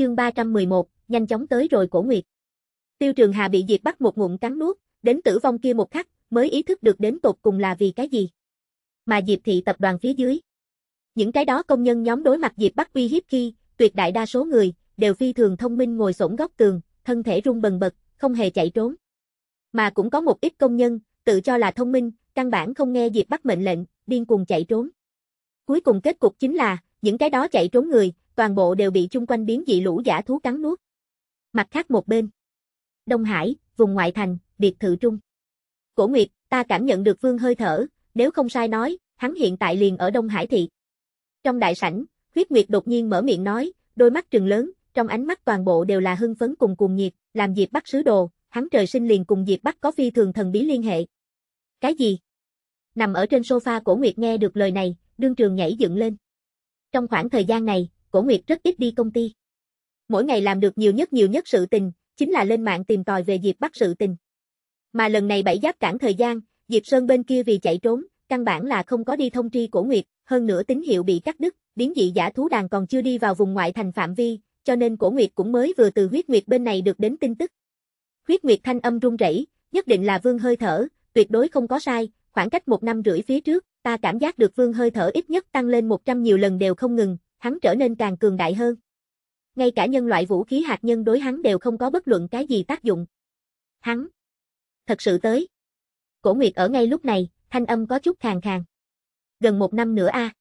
chương 311, nhanh chóng tới rồi cổ nguyệt. Tiêu Trường Hà bị Diệp Bắc một ngụm cắn nuốt, đến tử vong kia một khắc, mới ý thức được đến tột cùng là vì cái gì. Mà Diệp thị tập đoàn phía dưới. Những cái đó công nhân nhóm đối mặt Diệp Bắc uy hiếp khi, tuyệt đại đa số người, đều phi thường thông minh ngồi sổng góc tường, thân thể run bần bật, không hề chạy trốn. Mà cũng có một ít công nhân, tự cho là thông minh, căn bản không nghe Diệp Bắc mệnh lệnh, điên cuồng chạy trốn. Cuối cùng kết cục chính là, những cái đó chạy trốn người, toàn bộ đều bị chung quanh biến dị lũ giả thú cắn nuốt. Mặt khác một bên, Đông Hải, vùng ngoại thành, biệt thự trung. Cổ Nguyệt, ta cảm nhận được vương hơi thở, nếu không sai nói, hắn hiện tại liền ở Đông Hải thị. Trong đại sảnh, Khuyết nguyệt đột nhiên mở miệng nói, đôi mắt trừng lớn, trong ánh mắt toàn bộ đều là hưng phấn cùng cuồng nhiệt, làm Diệp bắt sứ đồ, hắn trời sinh liền cùng Diệp bắt có phi thường thần bí liên hệ. Cái gì? Nằm ở trên sofa cổ Nguyệt nghe được lời này, đương trường nhảy dựng lên. Trong khoảng thời gian này, Cổ Nguyệt rất ít đi công ty. Mỗi ngày làm được nhiều nhất nhiều nhất sự tình, chính là lên mạng tìm tòi về Diệp bắt sự tình. Mà lần này bảy giáp cản thời gian, Diệp Sơn bên kia vì chạy trốn, căn bản là không có đi thông tri Cổ Nguyệt, hơn nữa tín hiệu bị cắt đứt, biến dị giả thú đàn còn chưa đi vào vùng ngoại thành phạm vi, cho nên Cổ Nguyệt cũng mới vừa từ huyết nguyệt bên này được đến tin tức. Huyết nguyệt thanh âm run rẩy, nhất định là vương hơi thở, tuyệt đối không có sai, khoảng cách một năm rưỡi phía trước, ta cảm giác được vương hơi thở ít nhất tăng lên 100 nhiều lần đều không ngừng, hắn trở nên càng cường đại hơn. Ngay cả nhân loại vũ khí hạt nhân đối hắn đều không có bất luận cái gì tác dụng. Hắn thật sự tới. Cổ Nguyệt ở ngay lúc này, thanh âm có chút khàn khàn. Gần một năm nữa a.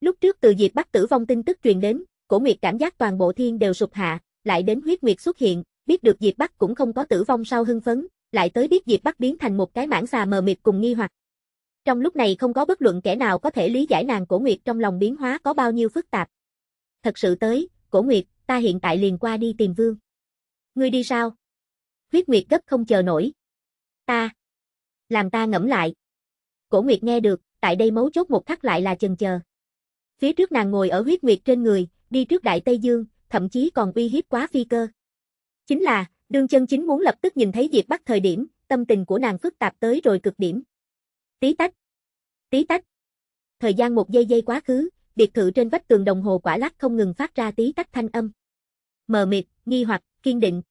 Lúc trước từ diệt bắt tử vong tin tức truyền đến, Cổ Nguyệt cảm giác toàn bộ thiên đều sụp hạ, lại đến huyết nguyệt xuất hiện, biết được diệt bắt cũng không có tử vong sau hưng phấn, lại tới biết diệt bắt biến thành một cái mảng xà mờ mịt cùng nghi hoặc. Trong lúc này không có bất luận kẻ nào có thể lý giải nàng cổ nguyệt trong lòng biến hóa có bao nhiêu phức tạp. Thật sự tới, cổ nguyệt, ta hiện tại liền qua đi tìm vương. Ngươi đi sao? Huyết nguyệt gấp không chờ nổi. Ta. Làm ta ngẫm lại. Cổ nguyệt nghe được, tại đây mấu chốt một khắc lại là chần chờ. Phía trước nàng ngồi ở huyết nguyệt trên người, đi trước đại Tây Dương, thậm chí còn uy hiếp quá phi cơ. Chính là, đương chân chính muốn lập tức nhìn thấy Diệp Bắc thời điểm, tâm tình của nàng phức tạp tới rồi cực điểm. Tí tách. Tí tách. Thời gian một giây giây quá khứ, biệt thự trên vách tường đồng hồ quả lắc không ngừng phát ra tí tách thanh âm. Mờ mịt, nghi hoặc, kiên định.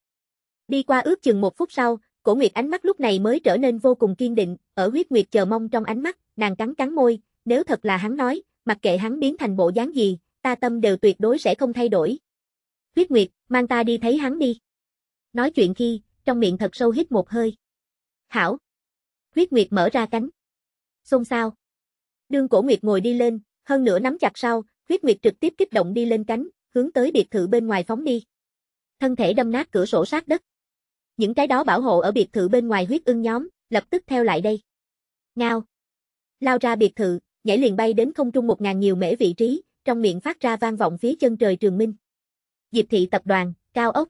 Đi qua ước chừng một phút sau, cổ nguyệt ánh mắt lúc này mới trở nên vô cùng kiên định, ở huyết nguyệt chờ mong trong ánh mắt, nàng cắn cắn môi, nếu thật là hắn nói, mặc kệ hắn biến thành bộ dáng gì, ta tâm đều tuyệt đối sẽ không thay đổi. Huyết nguyệt, mang ta đi thấy hắn đi. Nói chuyện khi, trong miệng thật sâu hít một hơi. Hảo. Huyết nguyệt mở ra cánh. Xôn xao. Đương Cổ Nguyệt ngồi đi lên, hơn nữa nắm chặt sau, huyết nguyệt trực tiếp kích động đi lên cánh, hướng tới biệt thự bên ngoài phóng đi. Thân thể đâm nát cửa sổ sát đất. Những cái đó bảo hộ ở biệt thự bên ngoài huyết ưng nhóm, lập tức theo lại đây. Ngao. Lao ra biệt thự, nhảy liền bay đến không trung một ngàn nhiều mễ vị trí, trong miệng phát ra vang vọng phía chân trời trường minh. Diệp thị tập đoàn, cao ốc.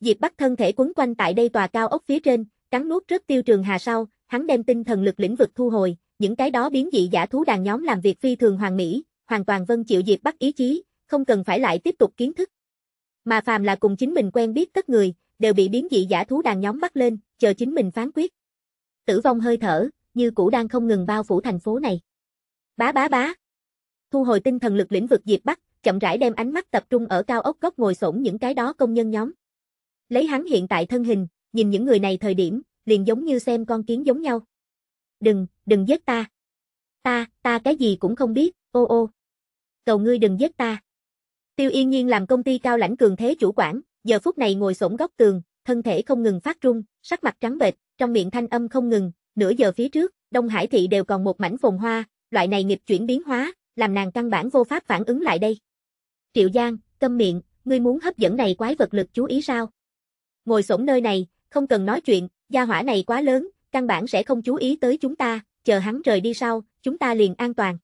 Diệp bắt thân thể quấn quanh tại đây tòa cao ốc phía trên, cắn nuốt rất tiêu trường hà sau, hắn đem tinh thần lực lĩnh vực thu hồi, những cái đó biến dị giả thú đàn nhóm làm việc phi thường hoàn mỹ, hoàn toàn vân chịu diệt bắt ý chí, không cần phải lại tiếp tục kiến thức. Mà phàm là cùng chính mình quen biết tất người, đều bị biến dị giả thú đàn nhóm bắt lên, chờ chính mình phán quyết. Tử vong hơi thở, như cũ đang không ngừng bao phủ thành phố này. Bá bá bá. Thu hồi tinh thần lực lĩnh vực diệt bắt, chậm rãi đem ánh mắt tập trung ở cao ốc góc ngồi xổm những cái đó công nhân nhóm. Lấy hắn hiện tại thân hình, nhìn những người này thời điểm, liền giống như xem con kiến giống nhau đừng, đừng giết ta. Ta, ta cái gì cũng không biết, ô ô. Cầu ngươi đừng giết ta. Tiêu Yên Nhiên làm công ty cao lãnh cường thế chủ quản, giờ phút này ngồi xổm góc tường, thân thể không ngừng phát run, sắc mặt trắng bệch, trong miệng thanh âm không ngừng, nửa giờ phía trước, Đông Hải thị đều còn một mảnh phồn hoa, loại này nghịch chuyển biến hóa, làm nàng căn bản vô pháp phản ứng lại đây. Triệu Giang, câm miệng, ngươi muốn hấp dẫn này quái vật lực chú ý sao? Ngồi xổm nơi này, không cần nói chuyện, gia hỏa này quá lớn, căn bản sẽ không chú ý tới chúng ta, chờ hắn rời đi sau, chúng ta liền an toàn.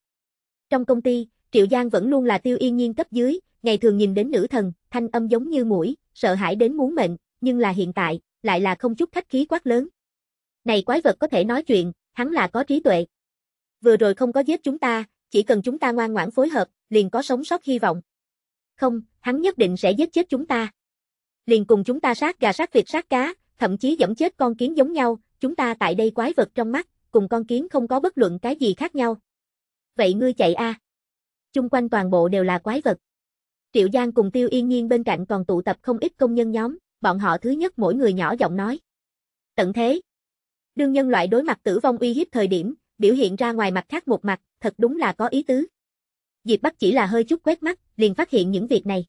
Trong công ty, Triệu Giang vẫn luôn là tiêu yên nhiên cấp dưới, ngày thường nhìn đến nữ thần, thanh âm giống như mũi, sợ hãi đến muốn mệnh, nhưng là hiện tại, lại là không chút khách khí quát lớn. Này quái vật có thể nói chuyện, hắn là có trí tuệ. Vừa rồi không có giết chúng ta, chỉ cần chúng ta ngoan ngoãn phối hợp, liền có sống sót hy vọng. Không, hắn nhất định sẽ giết chết chúng ta. Liền cùng chúng ta sát gà sát vịt sát cá, thậm chí dẫm chết con kiến giống nhau, chúng ta tại đây quái vật trong mắt, cùng con kiến không có bất luận cái gì khác nhau. Vậy ngươi chạy a. À? Chung quanh toàn bộ đều là quái vật. Triệu Giang cùng Tiêu Yên Nhiên bên cạnh còn tụ tập không ít công nhân nhóm, bọn họ thứ nhất mỗi người nhỏ giọng nói. Tận thế. Đương nhân loại đối mặt tử vong uy hiếp thời điểm, biểu hiện ra ngoài mặt khác một mặt, thật đúng là có ý tứ. Diệp Bắc chỉ là hơi chút quét mắt, liền phát hiện những việc này.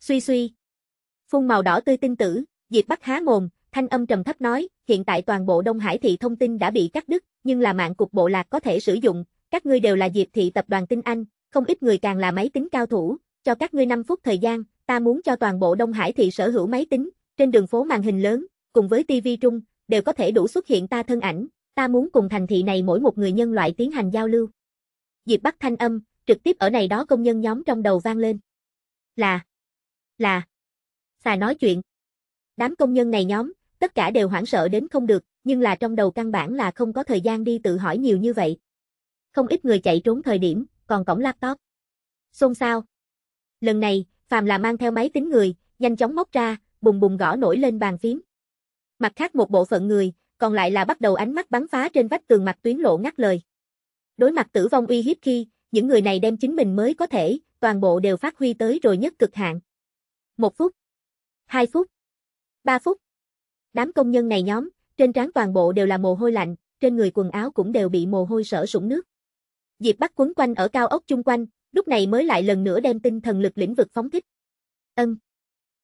Suy suy. Phun màu đỏ tươi tinh tử, Diệp Bắc há mồm, thanh âm trầm thấp nói, hiện tại toàn bộ Đông Hải thị thông tin đã bị cắt đứt, nhưng là mạng cục bộ lạc có thể sử dụng, các ngươi đều là Diệp thị tập đoàn tinh anh, không ít người càng là máy tính cao thủ, cho các ngươi 5 phút thời gian, ta muốn cho toàn bộ Đông Hải thị sở hữu máy tính, trên đường phố màn hình lớn, cùng với TV trung, đều có thể đủ xuất hiện ta thân ảnh, ta muốn cùng thành thị này mỗi một người nhân loại tiến hành giao lưu. Diệp Bắc thanh âm, trực tiếp ở này đó công nhân nhóm trong đầu vang lên. Là, là, xài nói chuyện. Đám công nhân này nhóm, Tất cả đều hoảng sợ đến không được, nhưng là trong đầu căn bản là không có thời gian đi tự hỏi nhiều như vậy. Không ít người chạy trốn thời điểm, còn cổng laptop. Xôn xao. Lần này, Phàm là mang theo máy tính người, nhanh chóng móc ra, bùng bùng gõ nổi lên bàn phím. Mặt khác một bộ phận người, còn lại là bắt đầu ánh mắt bắn phá trên vách tường mặt tuyến lộ ngắt lời. Đối mặt tử vong uy hiếp khi, những người này đem chính mình mới có thể, toàn bộ đều phát huy tới rồi nhất cực hạn. Một phút. Hai phút. Ba phút. Đám công nhân này nhóm, trên trán toàn bộ đều là mồ hôi lạnh, trên người quần áo cũng đều bị mồ hôi sở sũng nước. Diệp Bắc quấn quanh ở cao ốc chung quanh, lúc này mới lại lần nữa đem tinh thần lực lĩnh vực phóng thích. Ân.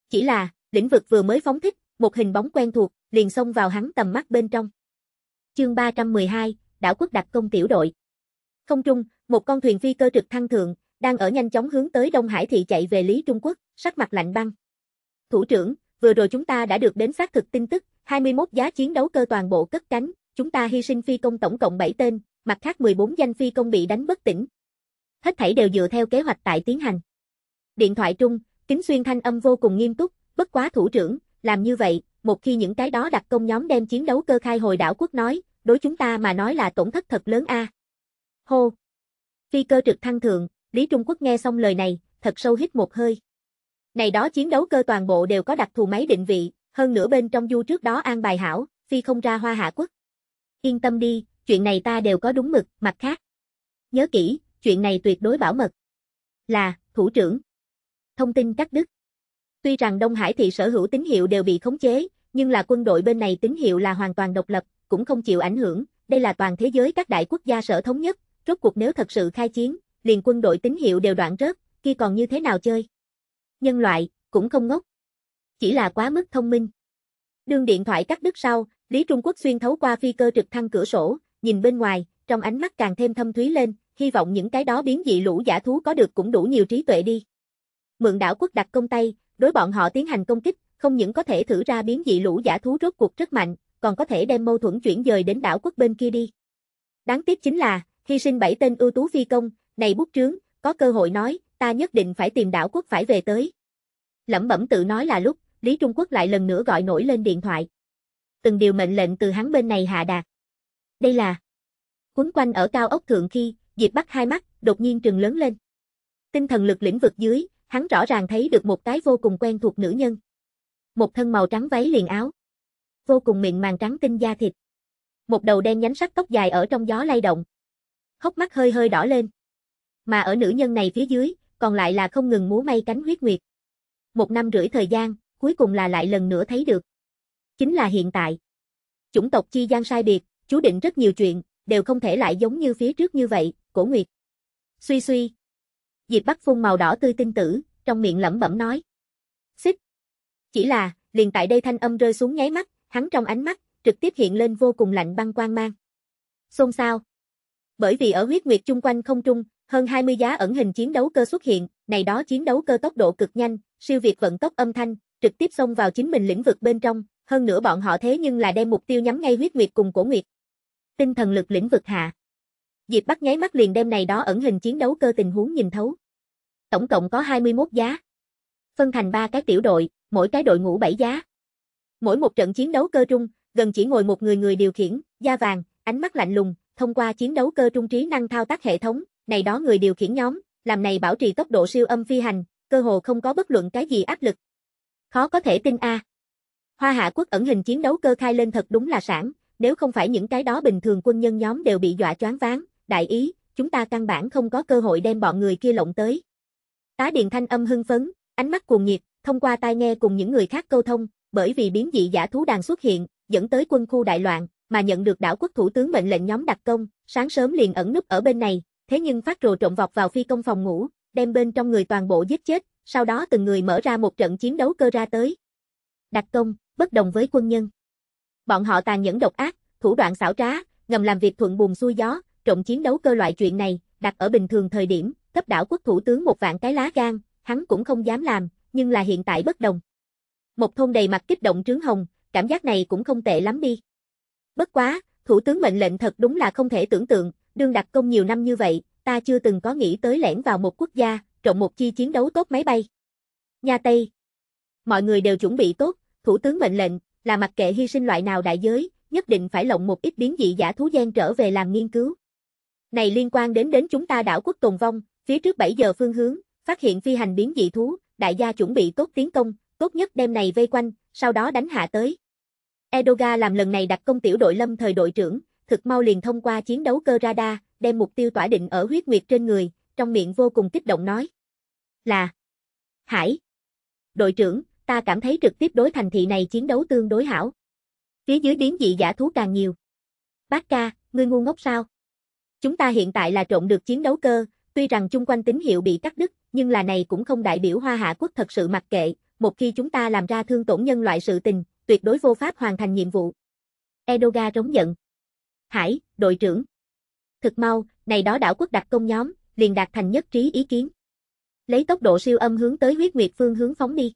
Chỉ là, lĩnh vực vừa mới phóng thích, một hình bóng quen thuộc liền xông vào hắn tầm mắt bên trong. Chương 312, đảo quốc đặc công tiểu đội. Không trung, một con thuyền phi cơ trực thăng thượng, đang ở nhanh chóng hướng tới Đông Hải thị chạy về lý Trung Quốc, sắc mặt lạnh băng. Thủ trưởng, vừa rồi chúng ta đã được đến xác thực tin tức, 21 giá chiến đấu cơ toàn bộ cất cánh, chúng ta hy sinh phi công tổng cộng 7 tên, mặt khác 14 danh phi công bị đánh bất tỉnh. Hết thảy đều dựa theo kế hoạch tại tiến hành. Điện thoại trung, Kính Xuyên thanh âm vô cùng nghiêm túc, bất quá thủ trưởng, làm như vậy, một khi những cái đó đặt công nhóm đem chiến đấu cơ khai hồi đảo quốc nói, đối chúng ta mà nói là tổn thất thật lớn a. Hô. Phi cơ trực thăng thượng, Lý Trung Quốc nghe xong lời này, thật sâu hít một hơi. Này đó chiến đấu cơ toàn bộ đều có đặc thù máy định vị, hơn nữa bên trong du trước đó an bài hảo, phi không ra hoa hạ quốc. Yên tâm đi, chuyện này ta đều có đúng mực, mặt khác. Nhớ kỹ, chuyện này tuyệt đối bảo mật. Là, thủ trưởng. Thông tin cắt đứt. Tuy rằng Đông Hải thị sở hữu tín hiệu đều bị khống chế, nhưng là quân đội bên này tín hiệu là hoàn toàn độc lập, cũng không chịu ảnh hưởng, đây là toàn thế giới các đại quốc gia sở thống nhất, rốt cuộc nếu thật sự khai chiến, liền quân đội tín hiệu đều đoạn rớt, kia còn như thế nào chơi? Nhân loại, cũng không ngốc. Chỉ là quá mức thông minh. Đường điện thoại cắt đứt sau, Lý Trung Quốc xuyên thấu qua phi cơ trực thăng cửa sổ, nhìn bên ngoài, trong ánh mắt càng thêm thâm thúy lên, hy vọng những cái đó biến dị lũ giả thú có được cũng đủ nhiều trí tuệ đi. Mượn đảo quốc đặt công tay, đối bọn họ tiến hành công kích, không những có thể thử ra biến dị lũ giả thú rốt cuộc rất mạnh, còn có thể đem mâu thuẫn chuyển dời đến đảo quốc bên kia đi. Đáng tiếc chính là, hy sinh bảy tên ưu tú phi công, này bút trướng, có cơ hội nói, ta nhất định phải tìm đảo quốc phải về tới. Lẩm bẩm tự nói là lúc, Lý Trung Quốc lại lần nữa gọi nổi lên điện thoại. Từng điều mệnh lệnh từ hắn bên này hạ đạt. Đây là quấn quanh ở cao ốc thượng khi, Diệp Bắc hai mắt đột nhiên trừng lớn lên. Tinh thần lực lĩnh vực dưới, hắn rõ ràng thấy được một cái vô cùng quen thuộc nữ nhân. Một thân màu trắng váy liền áo, vô cùng mịn màng trắng tinh da thịt. Một đầu đen nhánh sắc tóc dài ở trong gió lay động. khóc mắt hơi hơi đỏ lên. Mà ở nữ nhân này phía dưới, còn lại là không ngừng múa may cánh huyết nguyệt. Một năm rưỡi thời gian, cuối cùng là lại lần nữa thấy được. Chính là hiện tại. Chủng tộc chi gian sai biệt, chú định rất nhiều chuyện, đều không thể lại giống như phía trước như vậy, cổ nguyệt. Suy suy. Diệp Bắc phun màu đỏ tươi tinh tử, trong miệng lẩm bẩm nói. Xích. Chỉ là, liền tại đây thanh âm rơi xuống nháy mắt, hắn trong ánh mắt, trực tiếp hiện lên vô cùng lạnh băng quang mang. Xôn xao Bởi vì ở huyết nguyệt chung quanh không trung, hơn 20 giá ẩn hình chiến đấu cơ xuất hiện, này đó chiến đấu cơ tốc độ cực nhanh, siêu việt vận tốc âm thanh, trực tiếp xông vào chính mình lĩnh vực bên trong, hơn nữa bọn họ thế nhưng là đem mục tiêu nhắm ngay huyết nguyệt cùng cổ nguyệt. Tinh thần lực lĩnh vực hạ. Diệp Bắc nháy mắt liền đem này đó ẩn hình chiến đấu cơ tình huống nhìn thấu. Tổng cộng có 21 giá. Phân thành 3 cái tiểu đội, mỗi cái đội ngũ 7 giá. Mỗi một trận chiến đấu cơ trung, gần chỉ ngồi một người người điều khiển, da vàng, ánh mắt lạnh lùng, thông qua chiến đấu cơ trung trí năng thao tác hệ thống, này đó người điều khiển nhóm, làm này bảo trì tốc độ siêu âm phi hành, cơ hồ không có bất luận cái gì áp lực. Khó có thể tin a. Hoa Hạ quốc ẩn hình chiến đấu cơ khai lên thật đúng là sản, nếu không phải những cái đó bình thường quân nhân nhóm đều bị dọa choáng váng, đại ý, chúng ta căn bản không có cơ hội đem bọn người kia lộng tới. Tá Điền Thanh âm hưng phấn, ánh mắt cuồng nhiệt, thông qua tai nghe cùng những người khác câu thông, bởi vì biến dị giả thú đàn xuất hiện, dẫn tới quân khu đại loạn, mà nhận được đảo quốc thủ tướng mệnh lệnh nhóm đặc công, sáng sớm liền ẩn núp ở bên này, thế nhưng phát rồ trộn vọt vào phi công phòng ngủ, đem bên trong người toàn bộ giết chết, sau đó từng người mở ra một trận chiến đấu cơ ra tới. Đặc công, bất đồng với quân nhân. Bọn họ tàn nhẫn độc ác, thủ đoạn xảo trá, ngầm làm việc thuận buồm xuôi gió, trộn chiến đấu cơ loại chuyện này, đặt ở bình thường thời điểm, cấp đảo quốc thủ tướng một vạn cái lá gan, hắn cũng không dám làm, nhưng là hiện tại bất đồng. Một thôn đầy mặt kích động trướng hồng, cảm giác này cũng không tệ lắm đi. Bất quá, thủ tướng mệnh lệnh thật đúng là không thể tưởng tượng, đương đặc công nhiều năm như vậy, ta chưa từng có nghĩ tới lẻn vào một quốc gia, trộn một chi chiến đấu tốt máy bay. nhà Tây Mọi người đều chuẩn bị tốt, thủ tướng mệnh lệnh, là mặc kệ hy sinh loại nào đại giới, nhất định phải lộng một ít biến dị giả thú gian trở về làm nghiên cứu. Này liên quan đến đến chúng ta đảo quốc tồn vong, phía trước 7 giờ phương hướng, phát hiện phi hành biến dị thú, đại gia chuẩn bị tốt tiến công, tốt nhất đem này vây quanh, sau đó đánh hạ tới. Edoga làm lần này đặt công tiểu đội lâm thời đội trưởng, thực mau liền thông qua chiến đấu cơ radar, đem mục tiêu tỏa định ở huyết nguyệt trên người, trong miệng vô cùng kích động nói. Là Hải Đội trưởng, ta cảm thấy trực tiếp đối thành thị này chiến đấu tương đối hảo. Phía dưới biến dị giả thú càng nhiều. Bác ca, ngươi ngu ngốc sao? Chúng ta hiện tại là trộn được chiến đấu cơ, tuy rằng chung quanh tín hiệu bị cắt đứt, nhưng là này cũng không đại biểu Hoa Hạ Quốc thật sự mặc kệ, một khi chúng ta làm ra thương tổn nhân loại sự tình, tuyệt đối vô pháp hoàn thành nhiệm vụ. Edoga rống giận. Hải, đội trưởng. Thực mau, này đó đảo quốc đặc công nhóm, liền đạt thành nhất trí ý kiến. Lấy tốc độ siêu âm hướng tới huyết nguyệt phương hướng phóng đi.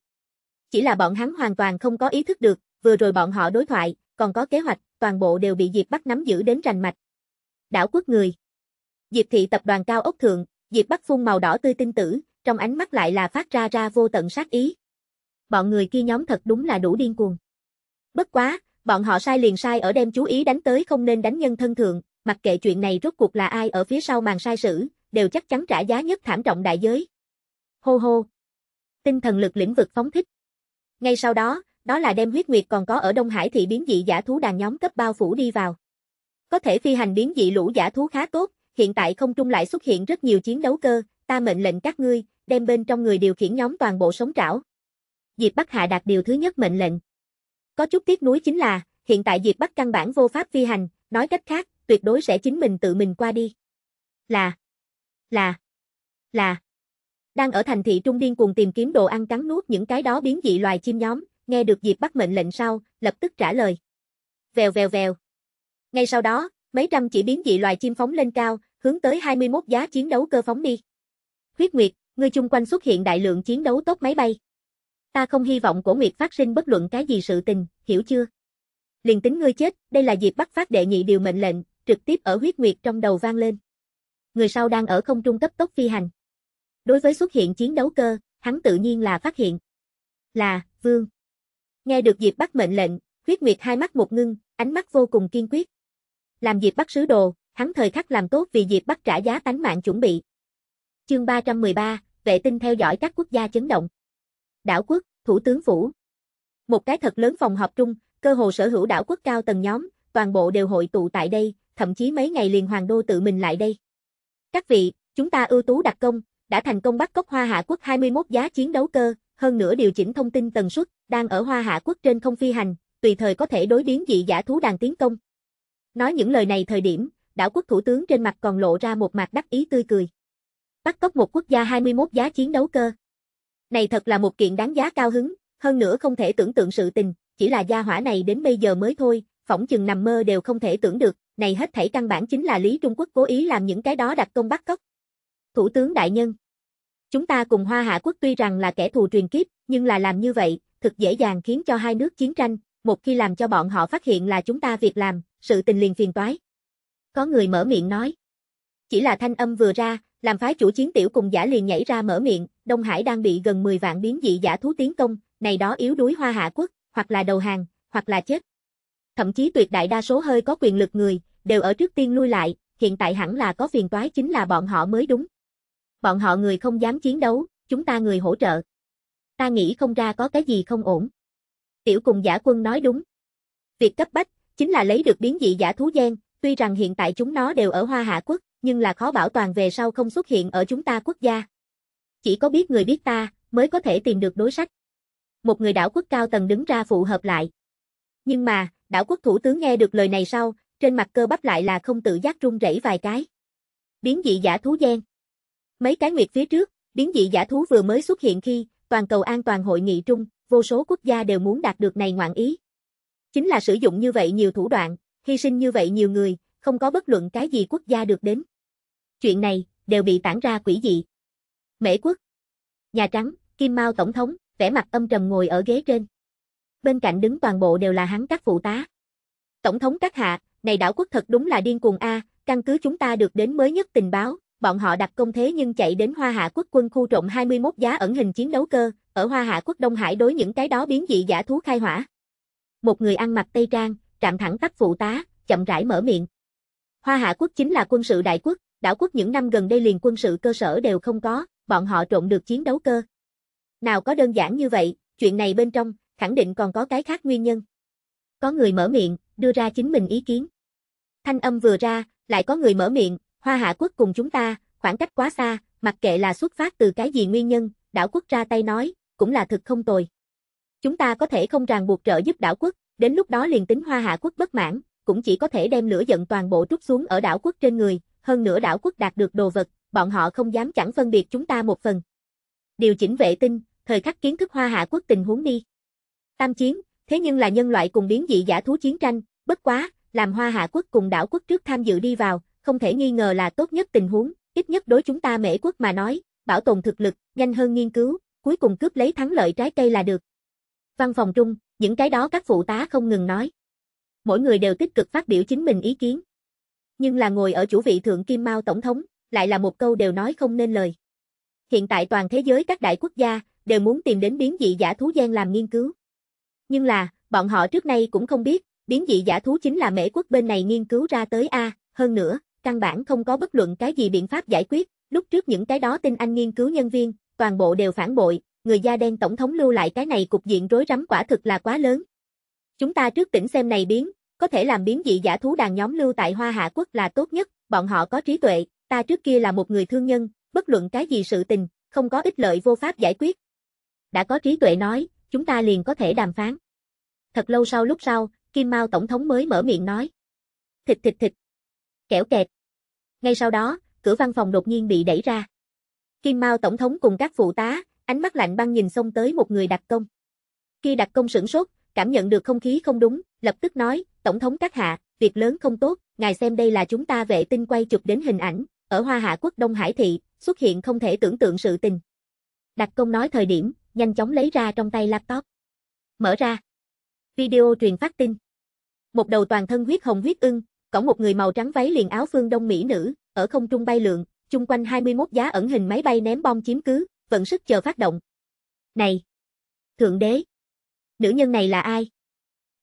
Chỉ là bọn hắn hoàn toàn không có ý thức được, vừa rồi bọn họ đối thoại, còn có kế hoạch, toàn bộ đều bị Diệp Bắc nắm giữ đến rành mạch. Đảo quốc người. Diệp thị tập đoàn cao ốc thượng, Diệp Bắc phun màu đỏ tươi tinh tử, trong ánh mắt lại là phát ra ra vô tận sát ý. Bọn người kia nhóm thật đúng là đủ điên cuồng. Bất quá, bọn họ sai liền sai ở đem chú ý đánh tới không nên đánh nhân thân thượng, mặc kệ chuyện này rốt cuộc là ai ở phía sau màn sai sử, đều chắc chắn trả giá nhất thảm trọng đại giới. Hô hô. Tinh thần lực lĩnh vực phóng thích. Ngay sau đó, đó là đem huyết nguyệt còn có ở Đông Hải thị biến dị giả thú đàn nhóm cấp bao phủ đi vào. Có thể phi hành biến dị lũ giả thú khá tốt, hiện tại không trung lại xuất hiện rất nhiều chiến đấu cơ, ta mệnh lệnh các ngươi, đem bên trong người điều khiển nhóm toàn bộ sống trảo. Diệp Bắc Hạ đạt điều thứ nhất mệnh lệnh. Có chút tiếc nuối chính là, hiện tại Diệp Bắc căn bản vô pháp phi hành, nói cách khác, tuyệt đối sẽ chính mình tự mình qua đi. Là, là, là. Đang ở thành thị trung điên cuồng tìm kiếm đồ ăn cắn nuốt những cái đó biến dị loài chim nhóm, nghe được Diệp Bắc mệnh lệnh sau, lập tức trả lời. Vèo vèo vèo. Ngay sau đó, mấy trăm chỉ biến dị loài chim phóng lên cao, hướng tới 21 giá chiến đấu cơ phóng đi. Huyết Nguyệt, người chung quanh xuất hiện đại lượng chiến đấu tốt máy bay ta không hy vọng cổ nguyệt phát sinh bất luận cái gì sự tình, hiểu chưa? Liền tính ngươi chết, đây là dịp bắt phát đệ nhị điều mệnh lệnh, trực tiếp ở huyết nguyệt trong đầu vang lên. Người sau đang ở không trung cấp tốc phi hành. Đối với xuất hiện chiến đấu cơ, hắn tự nhiên là phát hiện. Là, vương. Nghe được dịp bắt mệnh lệnh, huyết nguyệt hai mắt một ngưng, ánh mắt vô cùng kiên quyết. Làm dịp bắt sứ đồ, hắn thời khắc làm tốt vì dịp bắt trả giá tánh mạng chuẩn bị. Chương 313, vệ tinh theo dõi các quốc gia chấn động. Đảo quốc, Thủ tướng Phủ. Một cái thật lớn phòng họp trung, cơ hồ sở hữu đảo quốc cao tầng nhóm, toàn bộ đều hội tụ tại đây, thậm chí mấy ngày liền hoàng đô tự mình lại đây. Các vị, chúng ta ưu tú đặc công, đã thành công bắt cóc Hoa Hạ quốc 21 giá chiến đấu cơ, hơn nữa điều chỉnh thông tin tần suất, đang ở Hoa Hạ quốc trên không phi hành, tùy thời có thể đối biến dị giả thú đàn tiến công. Nói những lời này thời điểm, đảo quốc thủ tướng trên mặt còn lộ ra một mặt đắc ý tươi cười. Bắt cóc một quốc gia 21 giá chiến đấu cơ. Này thật là một kiện đáng giá cao hứng, hơn nữa không thể tưởng tượng sự tình, chỉ là gia hỏa này đến bây giờ mới thôi, phỏng chừng nằm mơ đều không thể tưởng được, này hết thảy căn bản chính là Lý Trung Quốc cố ý làm những cái đó đặt công bắt cóc. Thủ tướng đại nhân, chúng ta cùng Hoa Hạ quốc tuy rằng là kẻ thù truyền kiếp, nhưng là làm như vậy, thực dễ dàng khiến cho hai nước chiến tranh, một khi làm cho bọn họ phát hiện là chúng ta việc làm, sự tình liền phiền toái. Có người mở miệng nói. Chỉ là thanh âm vừa ra, làm phái chủ chiến tiểu cùng giả liền nhảy ra mở miệng, Đông Hải đang bị gần 10 vạn biến dị giả thú tiến công, này đó yếu đuối hoa hạ quốc, hoặc là đầu hàng, hoặc là chết. Thậm chí tuyệt đại đa số hơi có quyền lực người, đều ở trước tiên lui lại, hiện tại hẳn là có phiền toái chính là bọn họ mới đúng. Bọn họ người không dám chiến đấu, chúng ta người hỗ trợ. Ta nghĩ không ra có cái gì không ổn. Tiểu cùng giả quân nói đúng. Việc cấp bách, chính là lấy được biến dị giả thú gen, tuy rằng hiện tại chúng nó đều ở Hoa Hạ Quốc, nhưng là khó bảo toàn về sau không xuất hiện ở chúng ta quốc gia. Chỉ có biết người biết ta, mới có thể tìm được đối sách. Một người đảo quốc cao tầng đứng ra phụ hợp lại. Nhưng mà, đảo quốc thủ tướng nghe được lời này sau, trên mặt cơ bắp lại là không tự giác run rẩy vài cái. Biến dị giả thú gen. Mấy cái nguyệt phía trước, biến dị giả thú vừa mới xuất hiện khi, toàn cầu an toàn hội nghị trung, vô số quốc gia đều muốn đạt được này ngoạn ý. Chính là sử dụng như vậy nhiều thủ đoạn, hy sinh như vậy nhiều người, không có bất luận cái gì quốc gia được đến. Chuyện này, đều bị tản ra quỷ dị. Mễ quốc. Nhà Trắng, Kim Mao Tổng thống, vẻ mặt âm trầm ngồi ở ghế trên. Bên cạnh đứng toàn bộ đều là hắn các phụ tá. Tổng thống các hạ, này đảo quốc thật đúng là điên cuồng A, căn cứ chúng ta được đến mới nhất tình báo, bọn họ đặt công thế nhưng chạy đến Hoa Hạ quốc quân khu trộm 21 giá ẩn hình chiến đấu cơ, ở Hoa Hạ quốc Đông Hải đối những cái đó biến dị giả thú khai hỏa. Một người ăn mặc tây trang, trạm thẳng tắp phụ tá, chậm rãi mở miệng. Hoa Hạ quốc chính là quân sự đại quốc, đảo quốc những năm gần đây liền quân sự cơ sở đều không có, bọn họ trộn được chiến đấu cơ. Nào có đơn giản như vậy, chuyện này bên trong, khẳng định còn có cái khác nguyên nhân. Có người mở miệng, đưa ra chính mình ý kiến. Thanh âm vừa ra, lại có người mở miệng, hoa hạ quốc cùng chúng ta, khoảng cách quá xa, mặc kệ là xuất phát từ cái gì nguyên nhân, đảo quốc ra tay nói, cũng là thực không tồi. Chúng ta có thể không ràng buộc trợ giúp đảo quốc, đến lúc đó liền tính hoa hạ quốc bất mãn, cũng chỉ có thể đem lửa giận toàn bộ trút xuống ở đảo quốc trên người, hơn nữa đảo quốc đạt được đồ vật, bọn họ không dám chẳng phân biệt chúng ta một phần. Điều chỉnh vệ tinh, thời khắc kiến thức hoa hạ quốc tình huống đi. Tam chiến, thế nhưng là nhân loại cùng biến dị giả thú chiến tranh, bất quá, làm hoa hạ quốc cùng đảo quốc trước tham dự đi vào, không thể nghi ngờ là tốt nhất tình huống, ít nhất đối chúng ta mễ quốc mà nói, bảo tồn thực lực, nhanh hơn nghiên cứu, cuối cùng cướp lấy thắng lợi trái cây là được. Văn phòng trung, những cái đó các phụ tá không ngừng nói. Mỗi người đều tích cực phát biểu chính mình ý kiến. Nhưng là ngồi ở chủ vị thượng Kim Mao Tổng thống, lại là một câu đều nói không nên lời. Hiện tại toàn thế giới các đại quốc gia đều muốn tìm đến biến dị giả thú gian làm nghiên cứu. Nhưng là, bọn họ trước nay cũng không biết, biến dị giả thú chính là Mễ quốc bên này nghiên cứu ra tới A, hơn nữa, căn bản không có bất luận cái gì biện pháp giải quyết, lúc trước những cái đó tin anh nghiên cứu nhân viên, toàn bộ đều phản bội, người da đen tổng thống lưu lại cái này cục diện rối rắm quả thực là quá lớn. Chúng ta trước tỉnh xem này biến, có thể làm biến dị giả thú đàn nhóm lưu tại Hoa Hạ Quốc là tốt nhất, bọn họ có trí tuệ, ta trước kia là một người thương nhân, bất luận cái gì sự tình, không có ích lợi vô pháp giải quyết. Đã có trí tuệ nói, chúng ta liền có thể đàm phán. Thật lâu sau lúc sau, Kim Mao Tổng thống mới mở miệng nói. Thịt thịt thịt. Kẻo kẹt. Ngay sau đó, cửa văn phòng đột nhiên bị đẩy ra. Kim Mao Tổng thống cùng các phụ tá, ánh mắt lạnh băng nhìn xông tới một người đặc công. Khi đặc công sửng sốt, cảm nhận được không khí không đúng, lập tức nói, Tổng thống các hạ, việc lớn không tốt, ngài xem đây là chúng ta vệ tinh quay chụp đến hình ảnh, ở Hoa Hạ quốc Đông Hải Thị, xuất hiện không thể tưởng tượng sự tình. Đặc công nói thời điểm, nhanh chóng lấy ra trong tay laptop. Mở ra. Video truyền phát tin. Một đầu toàn thân huyết hồng huyết ưng, cõng một người màu trắng váy liền áo phương Đông Mỹ nữ, ở không trung bay lượn, chung quanh 21 giá ẩn hình máy bay ném bom chiếm cứ, vận sức chờ phát động. Này! Thượng đế! Nữ nhân này là ai?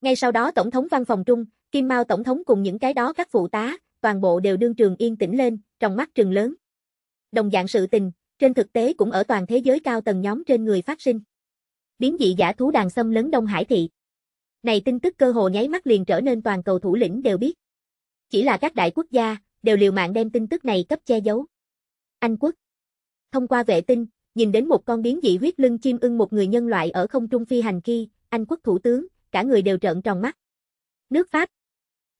Ngay sau đó Tổng thống văn phòng Trung, Kim Mao Tổng thống cùng những cái đó các phụ tá, toàn bộ đều đương trường yên tĩnh lên, trong mắt trừng lớn. Đồng dạng sự tình, trên thực tế cũng ở toàn thế giới cao tầng nhóm trên người phát sinh. Biến dị giả thú đàn xâm lấn Đông Hải thị. Này tin tức cơ hồ nháy mắt liền trở nên toàn cầu thủ lĩnh đều biết. Chỉ là các đại quốc gia đều liều mạng đem tin tức này cấp che giấu. Anh quốc. Thông qua vệ tinh, nhìn đến một con biến dị huyết lưng chim ưng một người nhân loại ở không trung phi hành khi, Anh quốc thủ tướng, cả người đều trợn tròn mắt. Nước Pháp.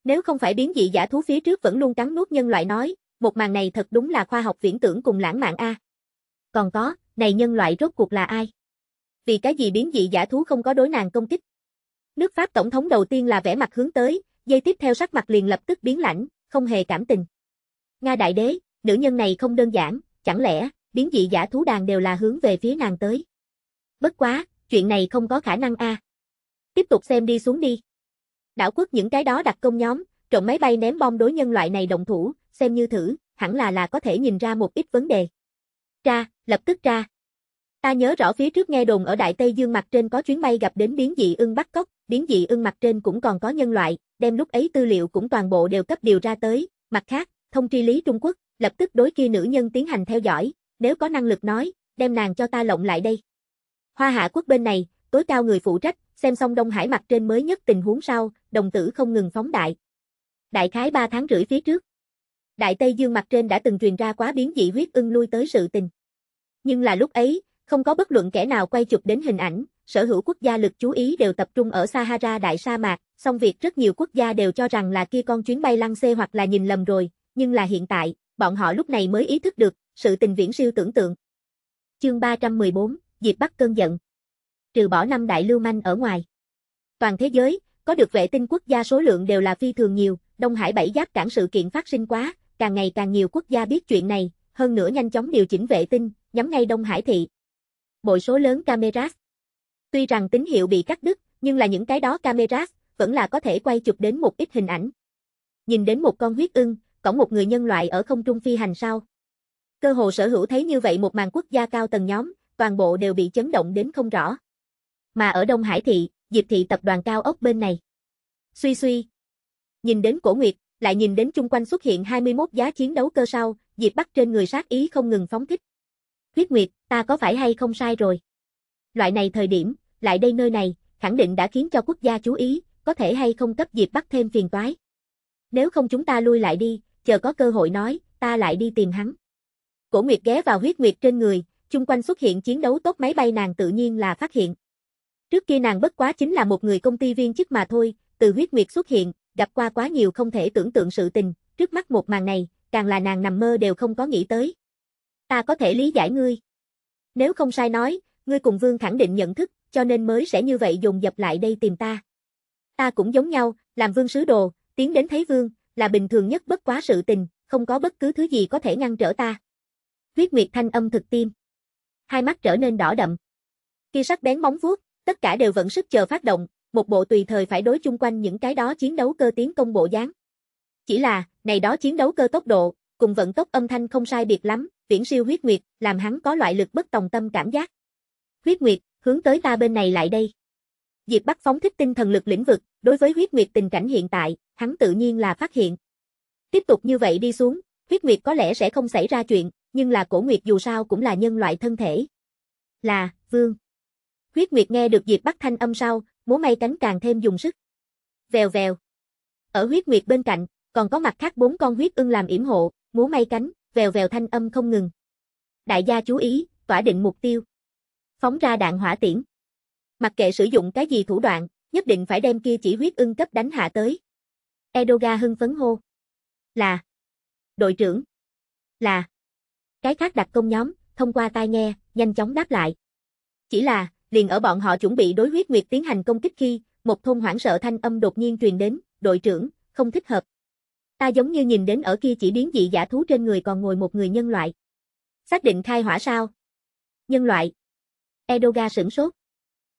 Nếu không phải biến dị giả thú phía trước vẫn luôn cắn nuốt nhân loại nói, một màn này thật đúng là khoa học viễn tưởng cùng lãng mạn a. Còn có, này nhân loại rốt cuộc là ai? Vì cái gì biến dị giả thú không có đối nàng công kích? Nước Pháp tổng thống đầu tiên là vẻ mặt hướng tới, dây tiếp theo sắc mặt liền lập tức biến lãnh, không hề cảm tình. Nga đại đế, nữ nhân này không đơn giản, chẳng lẽ biến dị giả thú đàn đều là hướng về phía nàng tới? Bất quá, chuyện này không có khả năng a. Tiếp tục xem đi xuống đi. Đảo quốc những cái đó đặt công nhóm, trộm máy bay ném bom đối nhân loại này động thủ, xem như thử, hẳn là là có thể nhìn ra một ít vấn đề. Ra, lập tức ra. Ta nhớ rõ phía trước nghe đồn ở Đại Tây Dương mặt trên có chuyến bay gặp đến biến dị ưng bắt cóc, biến dị ưng mặt trên cũng còn có nhân loại, đem lúc ấy tư liệu cũng toàn bộ đều cấp điều ra tới, mặt khác, thông tri lý Trung Quốc, lập tức đối kia nữ nhân tiến hành theo dõi, nếu có năng lực nói, đem nàng cho ta lộng lại đây. Hoa Hạ quốc bên này, tối cao người phụ trách, xem xong Đông Hải mặt trên mới nhất tình huống sau, đồng tử không ngừng phóng đại. Đại khái 3 tháng rưỡi phía trước, Đại Tây Dương mặt trên đã từng truyền ra quá biến dị huyết ưng lui tới sự tình. Nhưng là lúc ấy, không có bất luận kẻ nào quay chụp đến hình ảnh, sở hữu quốc gia lực chú ý đều tập trung ở Sahara đại sa mạc, song việc rất nhiều quốc gia đều cho rằng là kia con chuyến bay lăn xê hoặc là nhìn lầm rồi, nhưng là hiện tại, bọn họ lúc này mới ý thức được, sự tình viễn siêu tưởng tượng. Chương 314, Diệp Bắc cơn giận. Trừ bỏ năm đại lưu manh ở ngoài. Toàn thế giới, có được vệ tinh quốc gia số lượng đều là phi thường nhiều, Đông Hải bảy giáp cản sự kiện phát sinh quá, càng ngày càng nhiều quốc gia biết chuyện này, hơn nữa nhanh chóng điều chỉnh vệ tinh, nhắm ngay Đông Hải thị. Bội số lớn cameras. Tuy rằng tín hiệu bị cắt đứt, nhưng là những cái đó cameras vẫn là có thể quay chụp đến một ít hình ảnh. Nhìn đến một con huyết ưng, cổng một người nhân loại ở không trung phi hành sao? Cơ hồ sở hữu thấy như vậy một màn quốc gia cao tầng nhóm, toàn bộ đều bị chấn động đến không rõ. Mà ở Đông Hải thị, Diệp thị tập đoàn cao ốc bên này. Suy suy. Nhìn đến Cổ Nguyệt, lại nhìn đến chung quanh xuất hiện 21 giá chiến đấu cơ sau, Diệp Bắc trên người sát ý không ngừng phóng thích. Huyết Nguyệt, ta có phải hay không sai rồi? Loại này thời điểm, lại đây nơi này, khẳng định đã khiến cho quốc gia chú ý, có thể hay không cấp Diệp Bắc thêm phiền toái. Nếu không chúng ta lui lại đi, chờ có cơ hội nói, ta lại đi tìm hắn. Cổ Nguyệt ghé vào Huyết Nguyệt trên người, chung quanh xuất hiện chiến đấu tốt máy bay nàng tự nhiên là phát hiện. Trước kia nàng bất quá chính là một người công ty viên chức mà thôi, từ Huyết Nguyệt xuất hiện, gặp qua quá nhiều không thể tưởng tượng sự tình, trước mắt một màn này, càng là nàng nằm mơ đều không có nghĩ tới. Ta có thể lý giải ngươi. Nếu không sai nói, ngươi cùng Vương khẳng định nhận thức, cho nên mới sẽ như vậy dùng dập lại đây tìm ta. Ta cũng giống nhau, làm Vương sứ đồ, tiến đến thấy Vương, là bình thường nhất bất quá sự tình, không có bất cứ thứ gì có thể ngăn trở ta. Huyết Nguyệt thanh âm thực tim. Hai mắt trở nên đỏ đậm. Khi sắc bén móng vuốt, tất cả đều vẫn sức chờ phát động, một bộ tùy thời phải đối chung quanh những cái đó chiến đấu cơ tiến công bộ dáng. Chỉ là, này đó chiến đấu cơ tốc độ, cùng vận tốc âm thanh không sai biệt lắm, viễn siêu huyết nguyệt, làm hắn có loại lực bất tòng tâm cảm giác. Huyết nguyệt, hướng tới ta bên này lại đây. Diệp Bắc phóng thích tinh thần lực lĩnh vực, đối với huyết nguyệt tình cảnh hiện tại, hắn tự nhiên là phát hiện. Tiếp tục như vậy đi xuống, huyết nguyệt có lẽ sẽ không xảy ra chuyện, nhưng là cổ nguyệt dù sao cũng là nhân loại thân thể. Là, vương. Huyết nguyệt nghe được Diệp Bắc thanh âm sau, múa may cánh càng thêm dùng sức. Vèo vèo. Ở huyết nguyệt bên cạnh, còn có mặt khác bốn con huyết ưng làm yểm hộ, múa may cánh, vèo vèo thanh âm không ngừng. Đại gia chú ý, tỏa định mục tiêu. Phóng ra đạn hỏa tiễn. Mặc kệ sử dụng cái gì thủ đoạn, nhất định phải đem kia chỉ huyết ưng cấp đánh hạ tới. Edoga hưng phấn hô. Là. Đội trưởng. Là. Cái khác đặt công nhóm, thông qua tai nghe, nhanh chóng đáp lại. Chỉ là, liền ở bọn họ chuẩn bị đối huyết nguyệt tiến hành công kích khi, một thôn hoảng sợ thanh âm đột nhiên truyền đến, đội trưởng, không thích hợp. Ta giống như nhìn đến ở kia chỉ biến dị giả thú trên người còn ngồi một người nhân loại. Xác định khai hỏa sao? Nhân loại. Edoga sửng sốt.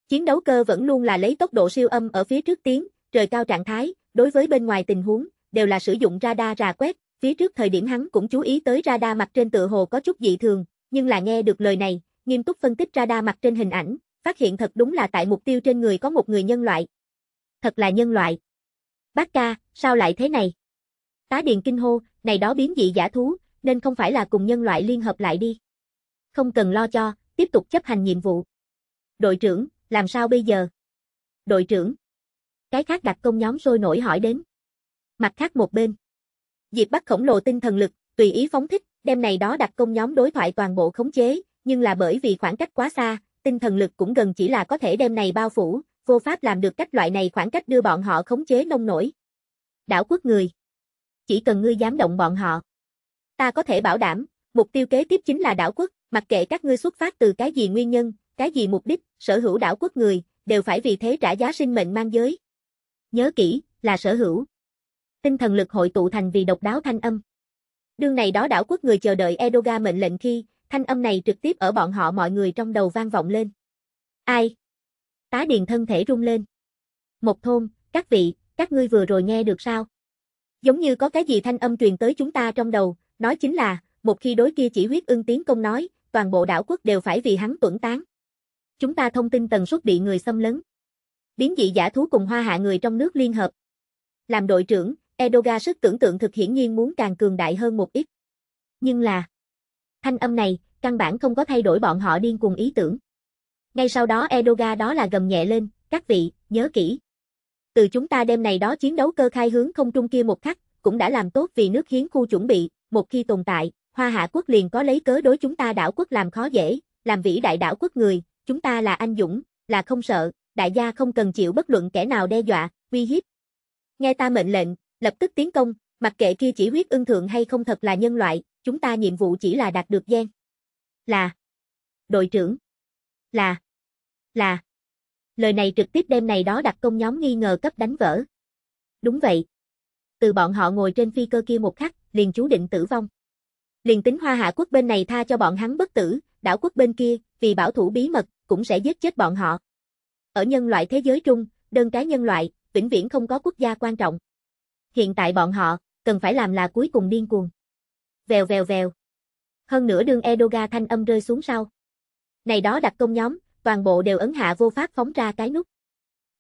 Chiến đấu cơ vẫn luôn là lấy tốc độ siêu âm ở phía trước tiến, trời cao trạng thái, đối với bên ngoài tình huống, đều là sử dụng radar rà quét, phía trước thời điểm hắn cũng chú ý tới radar mặt trên tựa hồ có chút dị thường, nhưng là nghe được lời này, nghiêm túc phân tích radar mặt trên hình ảnh, phát hiện thật đúng là tại mục tiêu trên người có một người nhân loại. Thật là nhân loại. Bác ca, sao lại thế này? Tá điền kinh hô, này đó biến dị giả thú, nên không phải là cùng nhân loại liên hợp lại đi. Không cần lo cho, tiếp tục chấp hành nhiệm vụ. Đội trưởng, làm sao bây giờ? Đội trưởng. Cái khác đặt công nhóm sôi nổi hỏi đến. Mặt khác một bên. Diệp bắt khổng lồ tinh thần lực, tùy ý phóng thích, đem này đó đặt công nhóm đối thoại toàn bộ khống chế, nhưng là bởi vì khoảng cách quá xa, tinh thần lực cũng gần chỉ là có thể đem này bao phủ, vô pháp làm được cách loại này khoảng cách đưa bọn họ khống chế nông nổi. Đảo quốc người. Chỉ cần ngươi dám động bọn họ. Ta có thể bảo đảm, mục tiêu kế tiếp chính là đảo quốc, mặc kệ các ngươi xuất phát từ cái gì nguyên nhân, cái gì mục đích, sở hữu đảo quốc người, đều phải vì thế trả giá sinh mệnh mang giới. Nhớ kỹ, là sở hữu. Tinh thần lực hội tụ thành vì độc đáo thanh âm. Đương này đó đảo quốc người chờ đợi Edoga mệnh lệnh khi, Thanh âm này trực tiếp ở bọn họ mọi người trong đầu vang vọng lên. Ai? Tá Điền thân thể rung lên. Một thôn, các vị, các ngươi vừa rồi nghe được sao? Giống như có cái gì thanh âm truyền tới chúng ta trong đầu, nói chính là, một khi đối kia chỉ huyết ưng tiến công nói, toàn bộ đảo quốc đều phải vì hắn tuẩn tán. Chúng ta thông tin tần suất bị người xâm lấn. Biến dị giả thú cùng hoa hạ người trong nước liên hợp. Làm đội trưởng, Edoga sức tưởng tượng thực hiển nhiên muốn càng cường đại hơn một ít. Nhưng là, Thanh âm này, căn bản không có thay đổi bọn họ điên cuồng ý tưởng. Ngay sau đó Edoga đó là gầm nhẹ lên, các vị, nhớ kỹ. Từ chúng ta đêm này đó chiến đấu cơ khai hướng không trung kia một khắc, cũng đã làm tốt vì nước hiến khu chuẩn bị, một khi tồn tại, Hoa Hạ quốc liền có lấy cớ đối chúng ta đảo quốc làm khó dễ, làm vĩ đại đảo quốc người, chúng ta là anh dũng, là không sợ, đại gia không cần chịu bất luận kẻ nào đe dọa, uy hiếp. Nghe ta mệnh lệnh, lập tức tiến công, mặc kệ kia chỉ huyết ưng thượng hay không thật là nhân loại, Chúng ta nhiệm vụ chỉ là đạt được gen. Là. Đội trưởng. Là. Là. Lời này trực tiếp đêm này đó đặt công nhóm nghi ngờ cấp đánh vỡ. Đúng vậy. Từ bọn họ ngồi trên phi cơ kia một khắc, liền chú định tử vong. Liền tính hoa hạ quốc bên này tha cho bọn hắn bất tử, đảo quốc bên kia, vì bảo thủ bí mật, cũng sẽ giết chết bọn họ. Ở nhân loại thế giới trung, đơn cái nhân loại, vĩnh viễn không có quốc gia quan trọng. Hiện tại bọn họ, cần phải làm là cuối cùng điên cuồng vèo vèo vèo. Hơn nữa đường Edoga thanh âm rơi xuống sau. Này đó đặc công nhóm, toàn bộ đều ấn hạ vô pháp phóng ra cái nút.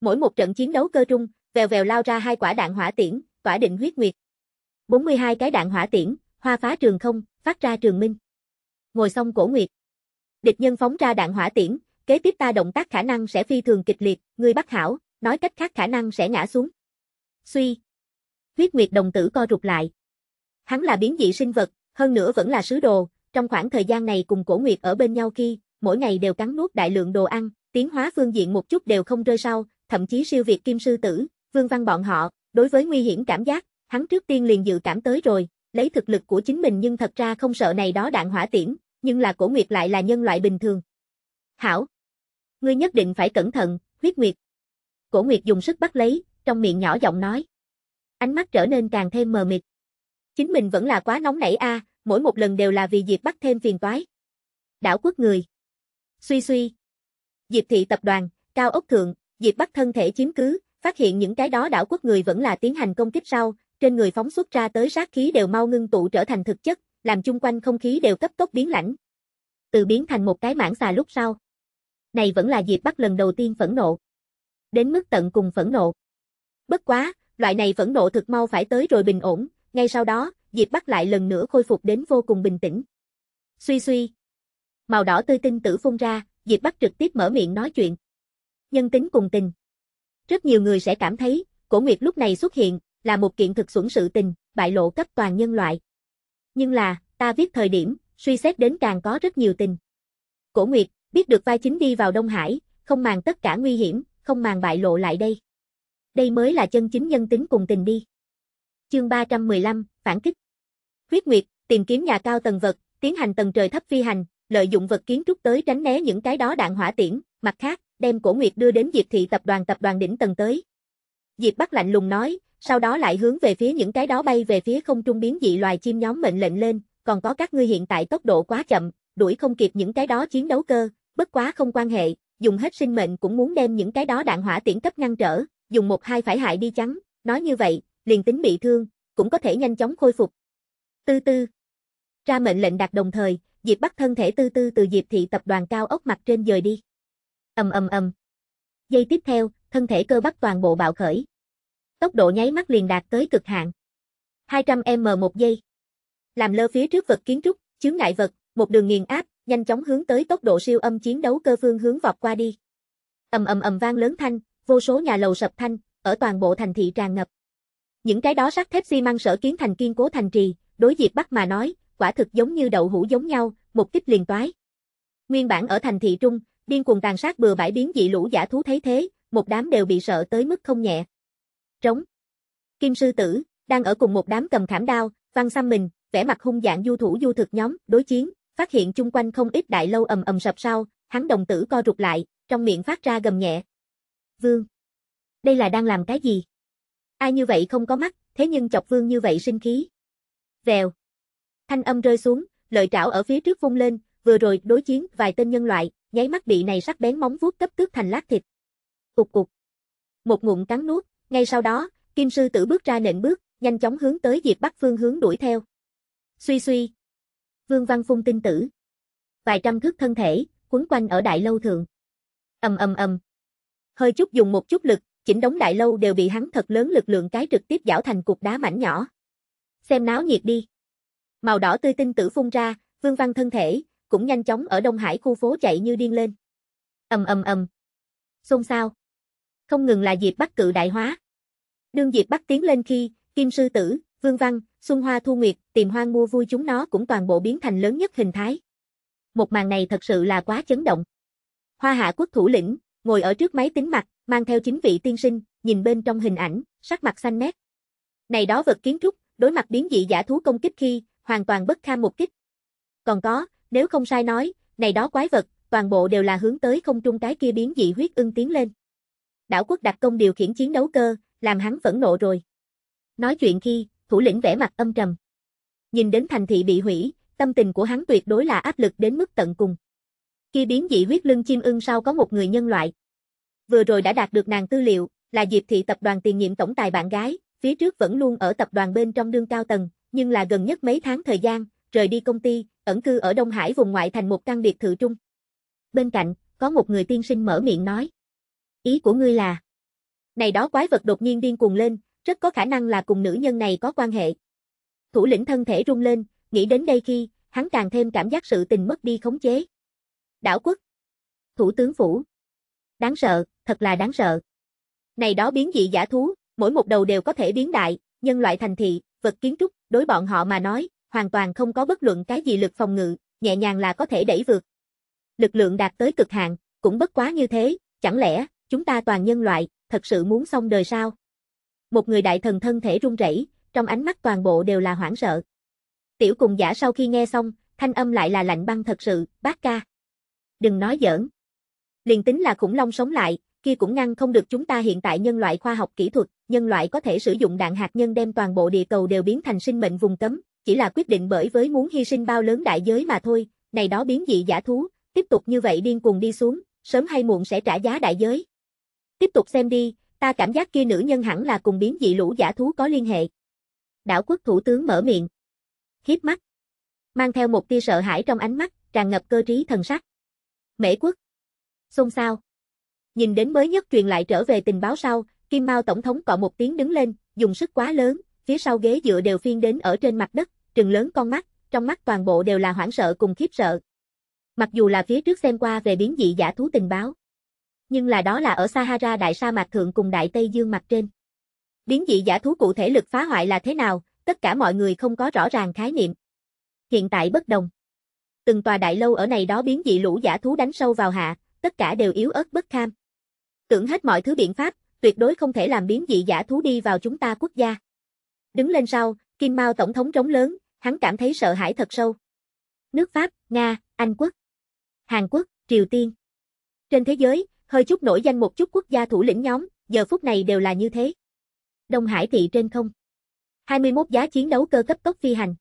Mỗi một trận chiến đấu cơ trung, vèo vèo lao ra hai quả đạn hỏa tiễn, quả định huyết nguyệt. 42 cái đạn hỏa tiễn, hoa phá trường không, phát ra trường minh. Ngồi xong cổ nguyệt. Địch nhân phóng ra đạn hỏa tiễn, kế tiếp ta động tác khả năng sẽ phi thường kịch liệt, người bắt hảo, nói cách khác khả năng sẽ ngã xuống. Suy. Huyết nguyệt đồng tử co rụt lại. Hắn là biến dị sinh vật, hơn nữa vẫn là sứ đồ, trong khoảng thời gian này cùng Cổ Nguyệt ở bên nhau khi, mỗi ngày đều cắn nuốt đại lượng đồ ăn, tiến hóa phương diện một chút đều không rơi sau, thậm chí siêu việt kim sư tử, Vương Văn bọn họ, đối với nguy hiểm cảm giác, hắn trước tiên liền dự cảm tới rồi, lấy thực lực của chính mình nhưng thật ra không sợ này đó đạn hỏa tiễn, nhưng là Cổ Nguyệt lại là nhân loại bình thường. Hảo! Ngươi nhất định phải cẩn thận, huyết nguyệt. Cổ Nguyệt dùng sức bắt lấy, trong miệng nhỏ giọng nói. Ánh mắt trở nên càng thêm mờ mịt. Chính mình vẫn là quá nóng nảy a, à, mỗi một lần đều là vì Diệp bắt thêm phiền toái. Đảo quốc người. Suy suy. Diệp thị tập đoàn, cao ốc thượng, Diệp bắt thân thể chiếm cứ, phát hiện những cái đó đảo quốc người vẫn là tiến hành công kích sau, trên người phóng xuất ra tới sát khí đều mau ngưng tụ trở thành thực chất, làm chung quanh không khí đều cấp tốc biến lãnh. Từ biến thành một cái mảng xà lúc sau. Này vẫn là Diệp bắt lần đầu tiên phẫn nộ. Đến mức tận cùng phẫn nộ. Bất quá, loại này phẫn nộ thực mau phải tới rồi bình ổn, ngay sau đó, Diệp Bắc lại lần nữa khôi phục đến vô cùng bình tĩnh. Suy suy. Màu đỏ tươi tinh tử phun ra, Diệp Bắc trực tiếp mở miệng nói chuyện. Nhân tính cùng tình. Rất nhiều người sẽ cảm thấy, cổ nguyệt lúc này xuất hiện, là một kiện thực xuẩn sự tình, bại lộ cấp toàn nhân loại. Nhưng là, ta viết thời điểm, suy xét đến càng có rất nhiều tình. Cổ nguyệt, biết được vai chính đi vào Đông Hải, không màng tất cả nguy hiểm, không màng bại lộ lại đây. Đây mới là chân chính nhân tính cùng tình đi. Chương 315, phản kích. Huyết nguyệt, tìm kiếm nhà cao tầng vật, tiến hành tầng trời thấp phi hành, lợi dụng vật kiến trúc tới tránh né những cái đó đạn hỏa tiễn, mặt khác, đem Cổ Nguyệt đưa đến Diệp thị tập đoàn tập đoàn đỉnh tầng tới. Diệp Bắc lạnh lùng nói, sau đó lại hướng về phía những cái đó bay về phía không trung biến dị loài chim nhóm mệnh lệnh lên, còn có các ngươi hiện tại tốc độ quá chậm, đuổi không kịp những cái đó chiến đấu cơ, bất quá không quan hệ, dùng hết sinh mệnh cũng muốn đem những cái đó đạn hỏa tiễn cấp ngăn trở, dùng một hai phải hại đi chắn, nói như vậy, liền tính bị thương, cũng có thể nhanh chóng khôi phục. Tư tư. Ra mệnh lệnh đạt đồng thời, Diệp bắt thân thể tư tư từ Diệp thị tập đoàn cao ốc mặt trên dời đi. Ầm ầm ầm. Giây tiếp theo, thân thể cơ bắp toàn bộ bạo khởi. Tốc độ nháy mắt liền đạt tới cực hạn. 200m một giây. Làm lơ phía trước vật kiến trúc, chướng ngại vật, một đường nghiền áp, nhanh chóng hướng tới tốc độ siêu âm chiến đấu cơ phương hướng vọt qua đi. Ầm ầm ầm vang lớn thanh, vô số nhà lầu sập thanh, ở toàn bộ thành thị tràn ngập. Những cái đó sắt thép xi măng sở kiến thành kiên cố thành trì, đối Diệp bắt mà nói, quả thực giống như đậu hũ giống nhau, một kích liền toái. Nguyên bản ở thành thị trung, điên cuồng tàn sát bừa bãi biến dị lũ giả thú thấy thế, một đám đều bị sợ tới mức không nhẹ. Trống. Kim sư tử đang ở cùng một đám cầm khảm đao, văn xăm mình, vẻ mặt hung dạng du thủ du thực nhóm đối chiến, phát hiện chung quanh không ít đại lâu ầm ầm sập sau, hắn đồng tử co rụt lại, trong miệng phát ra gầm nhẹ. Vương, đây là đang làm cái gì? Ai như vậy không có mắt, thế nhưng chọc vương như vậy sinh khí. Vèo. Thanh âm rơi xuống, lợi trảo ở phía trước vung lên, vừa rồi đối chiến vài tên nhân loại, nháy mắt bị này sắc bén móng vuốt cấp tước thành lát thịt. Cục cục. Một ngụm cắn nuốt, ngay sau đó, kim sư tử bước ra nện bước, nhanh chóng hướng tới Diệp Bắc Phương hướng đuổi theo. Suy suy. Vương Văn phun tinh tử. Vài trăm thước thân thể, quấn quanh ở đại lâu thượng. Ầm ầm ầm. Hơi chút dùng một chút lực, chỉnh đống đại lâu đều bị hắn thật lớn lực lượng cái trực tiếp giảo thành cục đá mảnh nhỏ. Xem náo nhiệt đi. Màu đỏ tươi tinh tử phun ra, Vương Văn thân thể, cũng nhanh chóng ở Đông Hải khu phố chạy như điên lên. Ầm ầm ầm. Xôn xao. Không ngừng là Diệp Bắc cự đại hóa. Đương Diệp Bắc tiến lên khi, Kim sư tử, Vương Văn, Xuân Hoa Thu Nguyệt, tìm hoang mua vui chúng nó cũng toàn bộ biến thành lớn nhất hình thái. Một màn này thật sự là quá chấn động. Hoa Hạ quốc thủ lĩnh, ngồi ở trước máy tính mặt, mang theo chính vị tiên sinh, nhìn bên trong hình ảnh, sắc mặt xanh mét. Này đó vật kiến trúc, đối mặt biến dị giả thú công kích khi, hoàn toàn bất kham một kích. Còn có, nếu không sai nói, này đó quái vật, toàn bộ đều là hướng tới không trung cái kia biến dị huyết ưng tiến lên. Đảo quốc đặc công điều khiển chiến đấu cơ, làm hắn phẫn nộ rồi. Nói chuyện khi, thủ lĩnh vẻ mặt âm trầm. Nhìn đến thành thị bị hủy, tâm tình của hắn tuyệt đối là áp lực đến mức tận cùng. Khi biến dị huyết lưng chim ưng sau có một người nhân loại, vừa rồi đã đạt được nàng tư liệu, là Diệp Thị tập đoàn tiền nhiệm tổng tài bạn gái, phía trước vẫn luôn ở tập đoàn bên trong đương cao tầng, nhưng là gần nhất mấy tháng thời gian, rời đi công ty, ẩn cư ở Đông Hải vùng ngoại thành một căn biệt thự trung. Bên cạnh, có một người tiên sinh mở miệng nói. Ý của ngươi là... Này đó quái vật đột nhiên điên cuồng lên, rất có khả năng là cùng nữ nhân này có quan hệ. Thủ lĩnh thân thể rung lên, nghĩ đến đây khi, hắn càng thêm cảm giác sự tình mất đi khống chế. Đảo quốc. Thủ tướng phủ. Đáng sợ, thật là đáng sợ. Này đó biến dị giả thú, mỗi một đầu đều có thể biến đại, nhân loại thành thị, vật kiến trúc, đối bọn họ mà nói, hoàn toàn không có bất luận cái gì lực phòng ngự, nhẹ nhàng là có thể đẩy vượt. Lực lượng đạt tới cực hạn, cũng bất quá như thế, chẳng lẽ, chúng ta toàn nhân loại, thật sự muốn xong đời sao? Một người đại thần thân thể run rẩy, trong ánh mắt toàn bộ đều là hoảng sợ. Tiểu cùng giả sau khi nghe xong, thanh âm lại là lạnh băng thật sự, bác ca. Đừng nói giỡn. Liền tính là khủng long sống lại, kia cũng ngăn không được chúng ta hiện tại nhân loại khoa học kỹ thuật, nhân loại có thể sử dụng đạn hạt nhân đem toàn bộ địa cầu đều biến thành sinh mệnh vùng cấm, chỉ là quyết định bởi với muốn hy sinh bao lớn đại giới mà thôi, này đó biến dị giả thú, tiếp tục như vậy điên cuồng đi xuống, sớm hay muộn sẽ trả giá đại giới. Tiếp tục xem đi, ta cảm giác kia nữ nhân hẳn là cùng biến dị lũ giả thú có liên hệ. Đảo quốc thủ tướng mở miệng, hiếp mắt, mang theo một tia sợ hãi trong ánh mắt, tràn ngập cơ trí thần sắc. Mễ quốc, xôn xao. Nhìn đến mới nhất truyền lại trở về tình báo sau, Kim Mao Tổng thống cọ một tiếng đứng lên, dùng sức quá lớn, phía sau ghế dựa đều phiên đến ở trên mặt đất, trừng lớn con mắt, trong mắt toàn bộ đều là hoảng sợ cùng khiếp sợ. Mặc dù là phía trước xem qua về biến dị giả thú tình báo, nhưng là đó là ở Sahara đại sa mạc thượng cùng đại Tây Dương mặt trên. Biến dị giả thú cụ thể lực phá hoại là thế nào, tất cả mọi người không có rõ ràng khái niệm. Hiện tại bất đồng. Từng tòa đại lâu ở này đó biến dị lũ giả thú đánh sâu vào hạ, tất cả đều yếu ớt bất kham tưởng hết mọi thứ biện pháp, tuyệt đối không thể làm biến dị giả thú đi vào chúng ta quốc gia. Đứng lên sau, Kim Mao tổng thống trống lớn, hắn cảm thấy sợ hãi thật sâu. Nước Pháp, Nga, Anh quốc, Hàn Quốc, Triều Tiên. Trên thế giới, hơi chút nổi danh một chút quốc gia thủ lĩnh nhóm, giờ phút này đều là như thế. Đông Hải thị trên không. 21 giá chiến đấu cơ cấp tốc phi hành.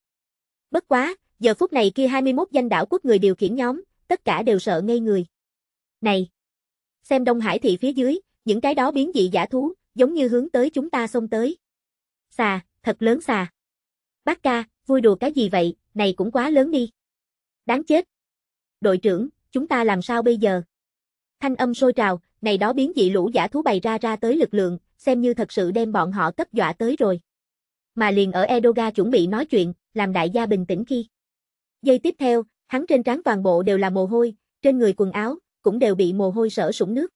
Bất quá, giờ phút này kia 21 danh đảo quốc người điều khiển nhóm, tất cả đều sợ ngây người. Này, xem Đông Hải thị phía dưới, những cái đó biến dị giả thú, giống như hướng tới chúng ta xông tới. Xà, thật lớn xà. Bác ca, vui đùa cái gì vậy, này cũng quá lớn đi. Đáng chết. Đội trưởng, chúng ta làm sao bây giờ? Thanh âm sôi trào, này đó biến dị lũ giả thú bày ra ra tới lực lượng, xem như thật sự đem bọn họ cấp dọa tới rồi. Mà liền ở Edoga chuẩn bị nói chuyện, làm đại gia bình tĩnh khi. Giây tiếp theo, hắn trên trán toàn bộ đều là mồ hôi, trên người quần áo, cũng đều bị mồ hôi rở sũng nước.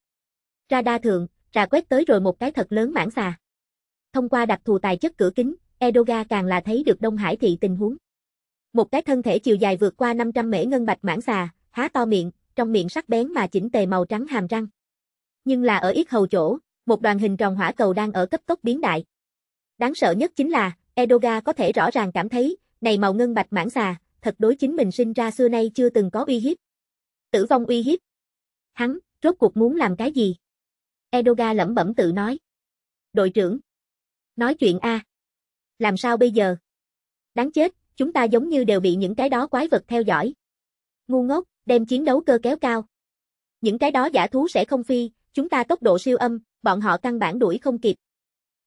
Radar thường, trà quét tới rồi một cái thật lớn mảng xà. Thông qua đặc thù tài chất cửa kính, Edoga càng là thấy được Đông Hải thị tình huống. Một cái thân thể chiều dài vượt qua 500 mễ ngân bạch mảng xà, há to miệng, trong miệng sắc bén mà chỉnh tề màu trắng hàm răng. Nhưng là ở ít hầu chỗ, một đoàn hình tròn hỏa cầu đang ở cấp tốc biến đại. Đáng sợ nhất chính là, Edoga có thể rõ ràng cảm thấy, này màu ngân bạch mảng xà, thật đối chính mình sinh ra xưa nay chưa từng có uy hiếp. Tử vong uy hiếp, Hắn, rốt cuộc muốn làm cái gì? Edoga lẩm bẩm tự nói. Đội trưởng. Nói chuyện a. Làm sao bây giờ? Đáng chết, chúng ta giống như đều bị những cái đó quái vật theo dõi. Ngu ngốc, đem chiến đấu cơ kéo cao. Những cái đó giả thú sẽ không phi, chúng ta tốc độ siêu âm, bọn họ căn bản đuổi không kịp.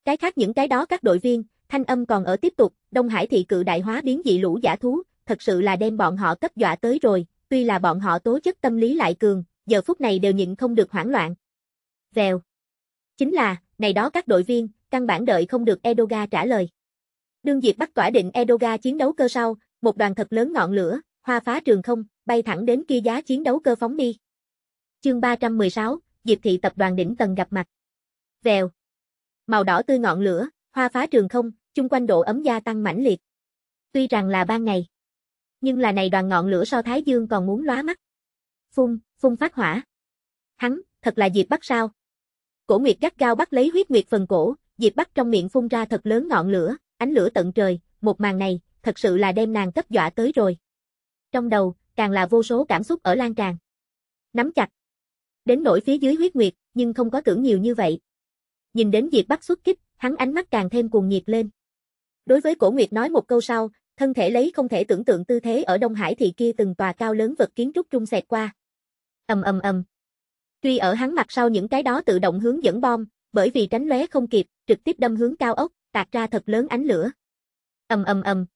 Cái khác những cái đó các đội viên, thanh âm còn ở tiếp tục, Đông Hải thị cự đại hóa biến dị lũ giả thú, thật sự là đem bọn họ cấp dọa tới rồi, tuy là bọn họ tố chất tâm lý lại cường, giờ phút này đều nhịn không được hoảng loạn. Vèo. Chính là, này đó các đội viên, căn bản đợi không được Edoga trả lời. Đương Diệp bắt tỏa định Edoga chiến đấu cơ sau, một đoàn thật lớn ngọn lửa, hoa phá trường không, bay thẳng đến kia giá chiến đấu cơ phóng đi. Chương 316, Diệp thị tập đoàn đỉnh tầng gặp mặt. Vèo. Màu đỏ tươi ngọn lửa, hoa phá trường không, chung quanh độ ấm gia tăng mãnh liệt. Tuy rằng là ban ngày, nhưng là này đoàn ngọn lửa so Thái Dương còn muốn lóa mắt phun, phun phát hỏa. Hắn, thật là Diệp Bắc sao? Cổ Nguyệt gắt gao bắt lấy huyết nguyệt phần cổ, Diệp Bắc trong miệng phun ra thật lớn ngọn lửa, ánh lửa tận trời, một màn này, thật sự là đem nàng cấp dọa tới rồi. Trong đầu, càng là vô số cảm xúc ở lan tràn. Nắm chặt. Đến nổi phía dưới huyết nguyệt, nhưng không có tưởng nhiều như vậy. Nhìn đến Diệp Bắc xuất kích, hắn ánh mắt càng thêm cuồng nhiệt lên. Đối với Cổ Nguyệt nói một câu sau, thân thể lấy không thể tưởng tượng tư thế ở Đông Hải thị kia từng tòa cao lớn vật kiến trúc trung xẹt qua. Ầm ầm ầm. Tuy ở hắn mặt sau những cái đó tự động hướng dẫn bom, bởi vì tránh lóe không kịp, trực tiếp đâm hướng cao ốc, tạt ra thật lớn ánh lửa. Ầm ầm ầm.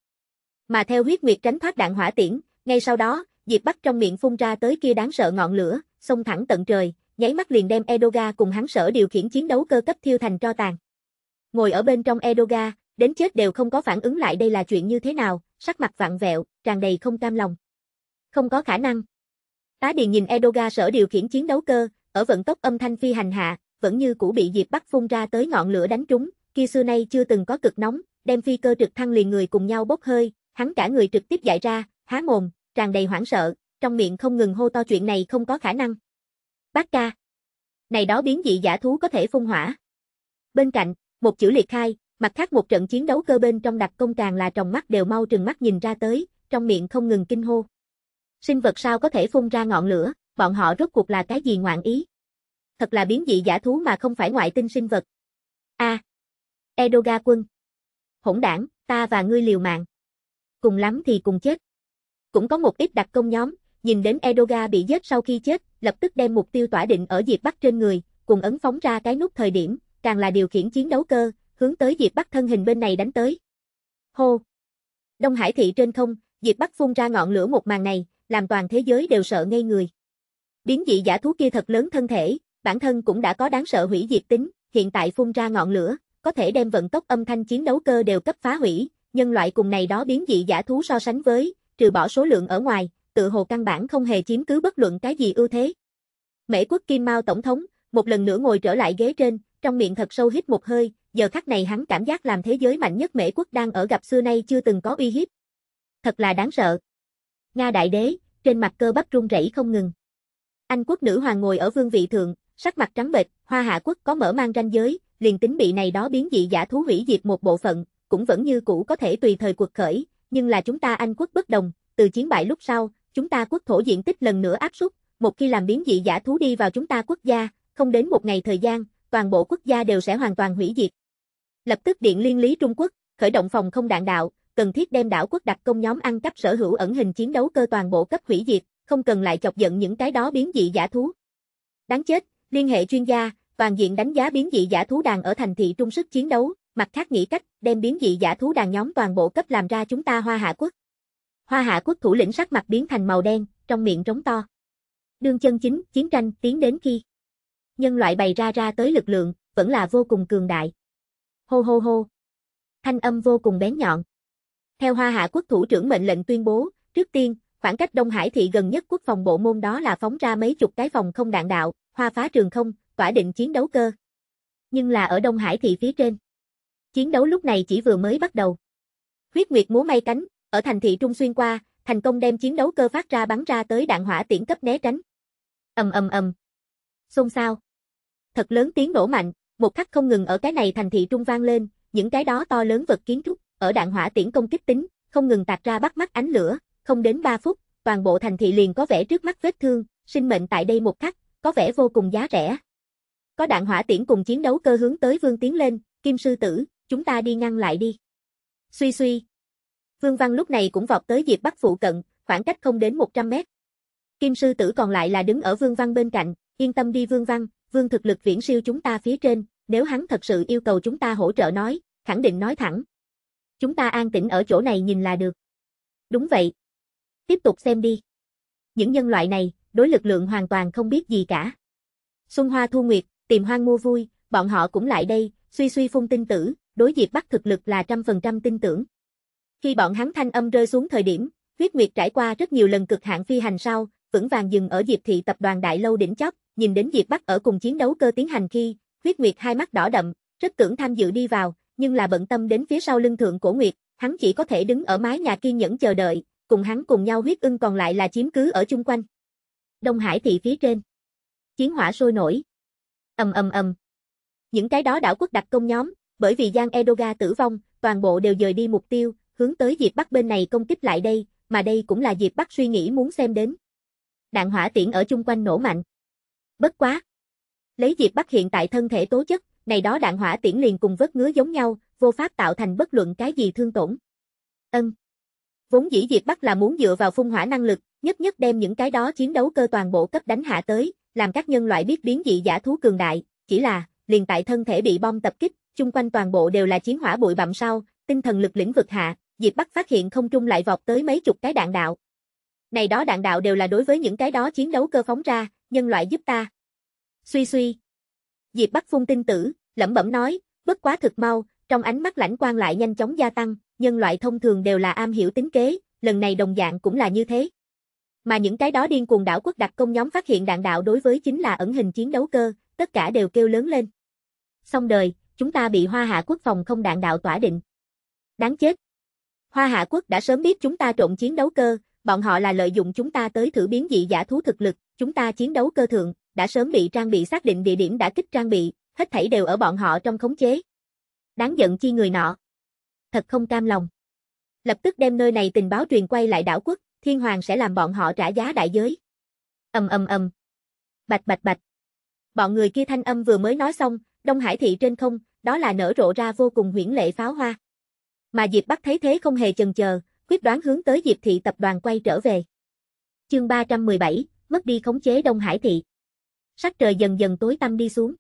Mà theo huyết nguyệt tránh thoát đạn hỏa tiễn, ngay sau đó, Diệp Bắc trong miệng phun ra tới kia đáng sợ ngọn lửa, xông thẳng tận trời, nháy mắt liền đem Edoga cùng hắn sở điều khiển chiến đấu cơ cấp thiêu thành tro tàn. Ngồi ở bên trong Edoga, đến chết đều không có phản ứng lại đây là chuyện như thế nào, sắc mặt vặn vẹo, tràn đầy không cam lòng. Không có khả năng. Tá Điền nhìn Edoga sở điều khiển chiến đấu cơ, ở vận tốc âm thanh phi hành hạ, vẫn như cũ bị Diệp Bắc phun ra tới ngọn lửa đánh trúng, kia xưa nay chưa từng có cực nóng, đem phi cơ trực thăng liền người cùng nhau bốc hơi, hắn cả người trực tiếp dại ra, há mồm, tràn đầy hoảng sợ, trong miệng không ngừng hô to chuyện này không có khả năng. Bác ca. Này đó biến dị giả thú có thể phun hỏa. Bên cạnh, một chữ liệt khai, mặt khác một trận chiến đấu cơ bên trong đặc công càng là tròng mắt đều mau trừng mắt nhìn ra tới, trong miệng không ngừng kinh hô sinh vật sao có thể phun ra ngọn lửa, bọn họ rốt cuộc là cái gì ngoạn ý. Thật là biến dị giả thú mà không phải ngoại tinh sinh vật. A. À, Edoga quân. Hỗn đảng, ta và ngươi liều mạng. Cùng lắm thì cùng chết. Cũng có một ít đặc công nhóm, nhìn đến Edoga bị giết sau khi chết, lập tức đem mục tiêu tỏa định ở Diệp Bắc trên người, cùng ấn phóng ra cái nút thời điểm, càng là điều khiển chiến đấu cơ, hướng tới Diệp Bắc thân hình bên này đánh tới. Hô. Đông Hải thị trên không, Diệp Bắc phun ra ngọn lửa một màn này, làm toàn thế giới đều sợ ngây người. Biến dị giả thú kia thật lớn thân thể, bản thân cũng đã có đáng sợ hủy diệt tính, hiện tại phun ra ngọn lửa, có thể đem vận tốc âm thanh chiến đấu cơ đều cấp phá hủy, nhân loại cùng này đó biến dị giả thú so sánh với, trừ bỏ số lượng ở ngoài, tự hồ căn bản không hề chiếm cứ bất luận cái gì ưu thế. Mễ quốc Kim Mao Tổng thống, một lần nữa ngồi trở lại ghế trên, trong miệng thật sâu hít một hơi, giờ khắc này hắn cảm giác làm thế giới mạnh nhất Mễ quốc đang ở gặp xưa nay chưa từng có uy hiếp. Thật là đáng sợ. Nga đại đế, trên mặt cơ bắp run rẩy không ngừng. Anh quốc nữ hoàng ngồi ở vương vị thượng, sắc mặt trắng bệch, Hoa Hạ quốc có mở mang ranh giới, liền tính bị này đó biến dị giả thú hủy diệt một bộ phận, cũng vẫn như cũ có thể tùy thời cuộc khởi, nhưng là chúng ta Anh quốc bất đồng, từ chiến bại lúc sau, chúng ta quốc thổ diện tích lần nữa áp súc, một khi làm biến dị giả thú đi vào chúng ta quốc gia, không đến một ngày thời gian, toàn bộ quốc gia đều sẽ hoàn toàn hủy diệt. Lập tức điện liên lý Trung Quốc, khởi động phòng không đạn đạo, cần thiết đem đảo quốc đặc công nhóm ăn cắp sở hữu ẩn hình chiến đấu cơ toàn bộ cấp hủy diệt, không cần lại chọc giận những cái đó biến dị giả thú. Đáng chết, liên hệ chuyên gia, toàn diện đánh giá biến dị giả thú đàn ở thành thị trung sức chiến đấu, mặt khác nghĩ cách đem biến dị giả thú đàn nhóm toàn bộ cấp làm ra chúng ta Hoa Hạ quốc. Hoa Hạ quốc thủ lĩnh sắc mặt biến thành màu đen, trong miệng trống to. Đương chân chính, chiến tranh tiến đến khi nhân loại bày ra ra tới lực lượng, vẫn là vô cùng cường đại. Hô hô hô. Thanh âm vô cùng bén nhọn. Theo Hoa Hạ quốc thủ trưởng mệnh lệnh tuyên bố, trước tiên, khoảng cách Đông Hải thị gần nhất quốc phòng bộ môn đó là phóng ra mấy chục cái phòng không đạn đạo, hoa phá trường không, tỏa định chiến đấu cơ. Nhưng là ở Đông Hải thị phía trên. Chiến đấu lúc này chỉ vừa mới bắt đầu. Huyết Nguyệt múa may cánh, ở thành thị Trung xuyên qua, thành công đem chiến đấu cơ phát ra bắn ra tới đạn hỏa tiễn cấp né tránh. Ầm ầm ầm. Xôn xao. Thật lớn tiếng nổ mạnh, một khắc không ngừng ở cái này thành thị trung vang lên, những cái đó to lớn vật kiến trúc, ở đạn hỏa tiễn công kích tính, không ngừng tạt ra bắt mắt ánh lửa, không đến 3 phút, toàn bộ thành thị liền có vẻ trước mắt vết thương, sinh mệnh tại đây một khắc, có vẻ vô cùng giá rẻ. Có đạn hỏa tiễn cùng chiến đấu cơ hướng tới Vương tiến lên, Kim sư tử, chúng ta đi ngăn lại đi. Suy suy. Vương Văn lúc này cũng vọt tới Diệp Bắc phụ cận, khoảng cách không đến 100 mét. Kim sư tử còn lại là đứng ở Vương Văn bên cạnh, yên tâm đi Vương Văn, Vương thực lực viễn siêu chúng ta phía trên, nếu hắn thật sự yêu cầu chúng ta hỗ trợ nói, khẳng định nói thẳng, Chúng ta an tĩnh ở chỗ này nhìn là được. Đúng vậy. Tiếp tục xem đi. Những nhân loại này, đối lực lượng hoàn toàn không biết gì cả. Xuân Hoa Thu Nguyệt, tìm hoang mua vui, bọn họ cũng lại đây, suy suy phun tin tử, đối diệt bắt thực lực là trăm phần trăm tin tưởng. Khi bọn hắn thanh âm rơi xuống thời điểm, huyết nguyệt trải qua rất nhiều lần cực hạn phi hành sau, vững vàng dừng ở Diệp thị tập đoàn đại lâu đỉnh chóp, nhìn đến Diệp Bắc ở cùng chiến đấu cơ tiến hành khi, huyết nguyệt hai mắt đỏ đậm, rất tưởng tham dự đi vào, nhưng là bận tâm đến phía sau lưng thượng cổ nguyệt, hắn chỉ có thể đứng ở mái nhà kiên nhẫn chờ đợi, cùng hắn cùng nhau huyết ưng còn lại là chiếm cứ ở chung quanh. Đông Hải thị phía trên. Chiến hỏa sôi nổi. Ầm ầm ầm. Những cái đó đảo quốc đặc công nhóm, bởi vì Giang Edoga tử vong, toàn bộ đều dời đi mục tiêu, hướng tới Diệp Bắc bên này công kích lại đây, mà đây cũng là Diệp Bắc suy nghĩ muốn xem đến. Đạn hỏa tiễn ở chung quanh nổ mạnh. Bất quá, lấy Diệp Bắc hiện tại thân thể tố chất, này đó đạn hỏa tiễn liền cùng vớt ngứa giống nhau, vô pháp tạo thành bất luận cái gì thương tổn. Ân. Vốn dĩ Diệp Bắc là muốn dựa vào phun hỏa năng lực, nhất nhất đem những cái đó chiến đấu cơ toàn bộ cấp đánh hạ tới, làm các nhân loại biết biến dị giả thú cường đại, chỉ là, liền tại thân thể bị bom tập kích, chung quanh toàn bộ đều là chiến hỏa bụi bặm sau, tinh thần lực lĩnh vực hạ, Diệp Bắc phát hiện không trung lại vọt tới mấy chục cái đạn đạo. Này đó đạn đạo đều là đối với những cái đó chiến đấu cơ phóng ra, nhân loại giúp ta. Suy suy. Diệp Bắc phun tinh tử, lẩm bẩm nói, bất quá thực mau, trong ánh mắt lãnh quan lại nhanh chóng gia tăng, nhân loại thông thường đều là am hiểu tính kế, lần này đồng dạng cũng là như thế. Mà những cái đó điên cuồng đảo quốc đặc công nhóm phát hiện đạn đạo đối với chính là ẩn hình chiến đấu cơ, tất cả đều kêu lớn lên. Xong đời, chúng ta bị Hoa Hạ quốc phòng không đạn đạo tỏa định. Đáng chết. Hoa Hạ quốc đã sớm biết chúng ta trộn chiến đấu cơ, bọn họ là lợi dụng chúng ta tới thử biến dị giả thú thực lực, chúng ta chiến đấu cơ thượng, đã sớm bị trang bị xác định địa điểm đã kích trang bị, hết thảy đều ở bọn họ trong khống chế. Đáng giận chi người nọ. Thật không cam lòng. Lập tức đem nơi này tình báo truyền quay lại đảo quốc, thiên hoàng sẽ làm bọn họ trả giá đại giới. Ầm ầm ầm. Bạch bạch bạch. Bọn người kia thanh âm vừa mới nói xong, Đông Hải thị trên không, đó là nở rộ ra vô cùng huyễn lệ pháo hoa. Mà Diệp Bắc thấy thế không hề chần chờ, quyết đoán hướng tới Diệp thị tập đoàn quay trở về. Chương 317, mất đi khống chế Đông Hải thị. Sắc trời dần dần tối tăm đi xuống.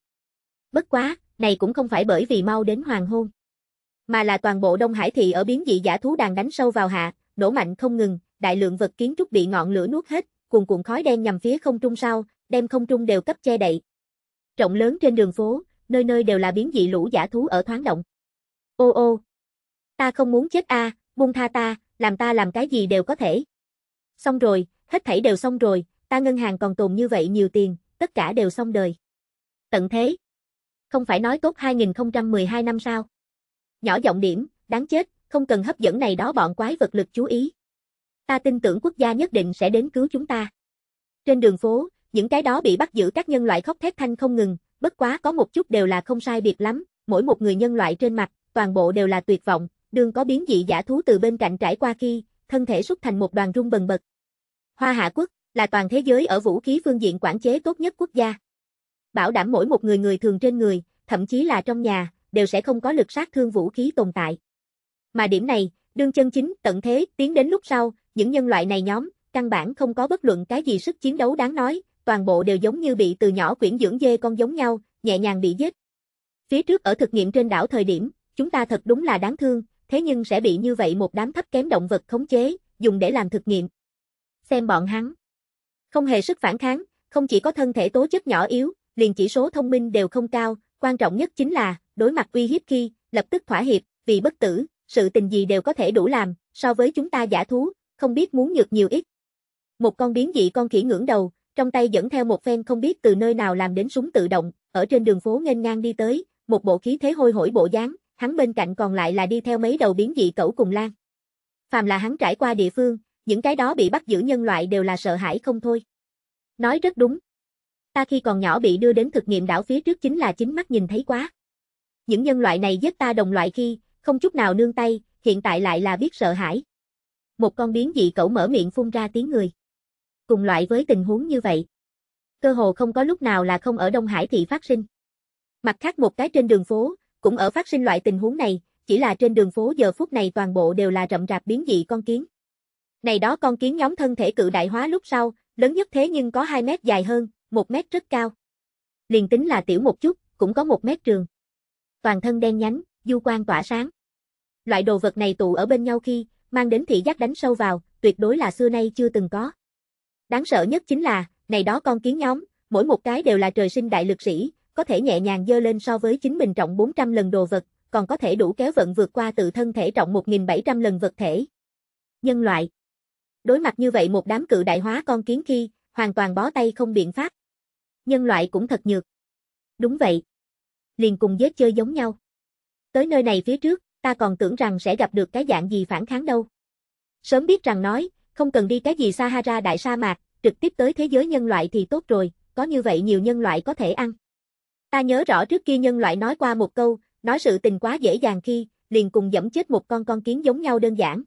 Bất quá, này cũng không phải bởi vì mau đến hoàng hôn, mà là toàn bộ Đông Hải thị ở biến dị giả thú đang đánh sâu vào hạ, nổ mạnh không ngừng, đại lượng vật kiến trúc bị ngọn lửa nuốt hết, cuồn cuộn khói đen nhằm phía không trung sau, đem không trung đều cấp che đậy. trọng lớn trên đường phố, nơi nơi đều là biến dị lũ giả thú ở thoáng động. Ô ô, ta không muốn chết a, à, buông tha ta, làm ta làm cái gì đều có thể. Xong rồi, hết thảy đều xong rồi, ta ngân hàng còn tồn như vậy nhiều tiền, tất cả đều xong đời. Tận thế không phải nói tốt 2012 năm sao. Nhỏ giọng điểm, đáng chết, không cần hấp dẫn này đó bọn quái vật lực chú ý. Ta tin tưởng quốc gia nhất định sẽ đến cứu chúng ta. Trên đường phố, những cái đó bị bắt giữ các nhân loại khóc thét thanh không ngừng, bất quá có một chút đều là không sai biệt lắm, mỗi một người nhân loại trên mặt, toàn bộ đều là tuyệt vọng, đường có biến dị giả thú từ bên cạnh trải qua khi, thân thể xuất thành một đoàn rung bần bật. Hoa Hạ Quốc, là toàn thế giới ở vũ khí phương diện quản chế tốt nhất quốc gia bảo đảm mỗi một người người thường trên người, thậm chí là trong nhà, đều sẽ không có lực sát thương vũ khí tồn tại. Mà điểm này, đương chân chính tận thế tiến đến lúc sau, những nhân loại này nhóm, căn bản không có bất luận cái gì sức chiến đấu đáng nói, toàn bộ đều giống như bị từ nhỏ quyển dưỡng dê con giống nhau, nhẹ nhàng bị giết. Phía trước ở thực nghiệm trên đảo thời điểm, chúng ta thật đúng là đáng thương, thế nhưng sẽ bị như vậy một đám thấp kém động vật khống chế, dùng để làm thực nghiệm. Xem bọn hắn. Không hề sức phản kháng, không chỉ có thân thể tố chất nhỏ yếu, liền chỉ số thông minh đều không cao, quan trọng nhất chính là, đối mặt uy hiếp khi, lập tức thỏa hiệp, vì bất tử, sự tình gì đều có thể đủ làm, so với chúng ta giả thú, không biết muốn nhược nhiều ít. Một con biến dị con khỉ ngưỡng đầu, trong tay dẫn theo một phen không biết từ nơi nào làm đến súng tự động, ở trên đường phố nghênh ngang đi tới, một bộ khí thế hôi hổi bộ dáng, hắn bên cạnh còn lại là đi theo mấy đầu biến dị cẩu cùng lan. Phàm là hắn trải qua địa phương, những cái đó bị bắt giữ nhân loại đều là sợ hãi không thôi. Nói rất đúng, Ta khi còn nhỏ bị đưa đến thực nghiệm đảo phía trước chính là chính mắt nhìn thấy quá. Những nhân loại này giết ta đồng loại khi, không chút nào nương tay, hiện tại lại là biết sợ hãi. Một con biến dị cẩu mở miệng phun ra tiếng người. Cùng loại với tình huống như vậy. Cơ hồ không có lúc nào là không ở Đông Hải thị phát sinh. Mặt khác một cái trên đường phố, cũng ở phát sinh loại tình huống này, chỉ là trên đường phố giờ phút này toàn bộ đều là rậm rạp biến dị con kiến. Này đó con kiến nhóm thân thể cự đại hóa lúc sau, lớn nhất thế nhưng có 2 mét dài hơn, một mét rất cao. Liền tính là tiểu một chút, cũng có một mét trường. Toàn thân đen nhánh, du quang tỏa sáng. Loại đồ vật này tụ ở bên nhau khi, mang đến thị giác đánh sâu vào, tuyệt đối là xưa nay chưa từng có. Đáng sợ nhất chính là, này đó con kiến nhóm, mỗi một cái đều là trời sinh đại lực sĩ, có thể nhẹ nhàng dơ lên so với chính mình trọng 400 lần đồ vật, còn có thể đủ kéo vận vượt qua tự thân thể trọng 1.700 lần vật thể. Nhân loại Đối mặt như vậy một đám cự đại hóa con kiến khi, hoàn toàn bó tay không biện pháp nhân loại cũng thật nhược. Đúng vậy. Liền cùng vết chơi giống nhau. Tới nơi này phía trước, ta còn tưởng rằng sẽ gặp được cái dạng gì phản kháng đâu. Sớm biết rằng nói, không cần đi cái gì Sahara đại sa mạc, trực tiếp tới thế giới nhân loại thì tốt rồi, có như vậy nhiều nhân loại có thể ăn. Ta nhớ rõ trước kia nhân loại nói qua một câu, nói sự tình quá dễ dàng khi, liền cùng dẫm chết một con con kiến giống nhau đơn giản.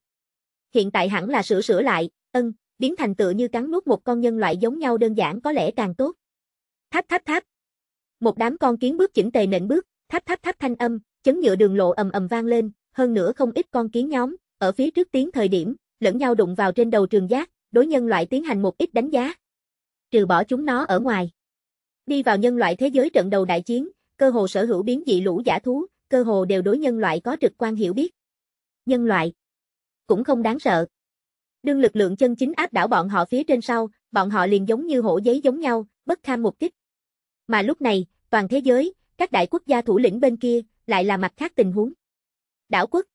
Hiện tại hẳn là sửa sửa lại, ân, biến thành tựa như cắn nuốt một con nhân loại giống nhau đơn giản có lẽ càng tốt. Tháp tháp tháp. Một đám con kiến bước chỉnh tề nện bước, tháp tháp tháp thanh âm, chấn nhựa đường lộ ầm ầm vang lên, hơn nữa không ít con kiến nhóm, ở phía trước tiến thời điểm, lẫn nhau đụng vào trên đầu trường giác, đối nhân loại tiến hành một ít đánh giá. Trừ bỏ chúng nó ở ngoài. Đi vào nhân loại thế giới trận đầu đại chiến, cơ hồ sở hữu biến dị lũ giả thú, cơ hồ đều đối nhân loại có trực quan hiểu biết. Nhân loại cũng không đáng sợ. Đương lực lượng chân chính áp đảo bọn họ phía trên sau, bọn họ liền giống như hổ giấy giống nhau, bất kham một kích. Mà lúc này, toàn thế giới, các đại quốc gia thủ lĩnh bên kia, lại là mặt khác tình huống. Đảo quốc.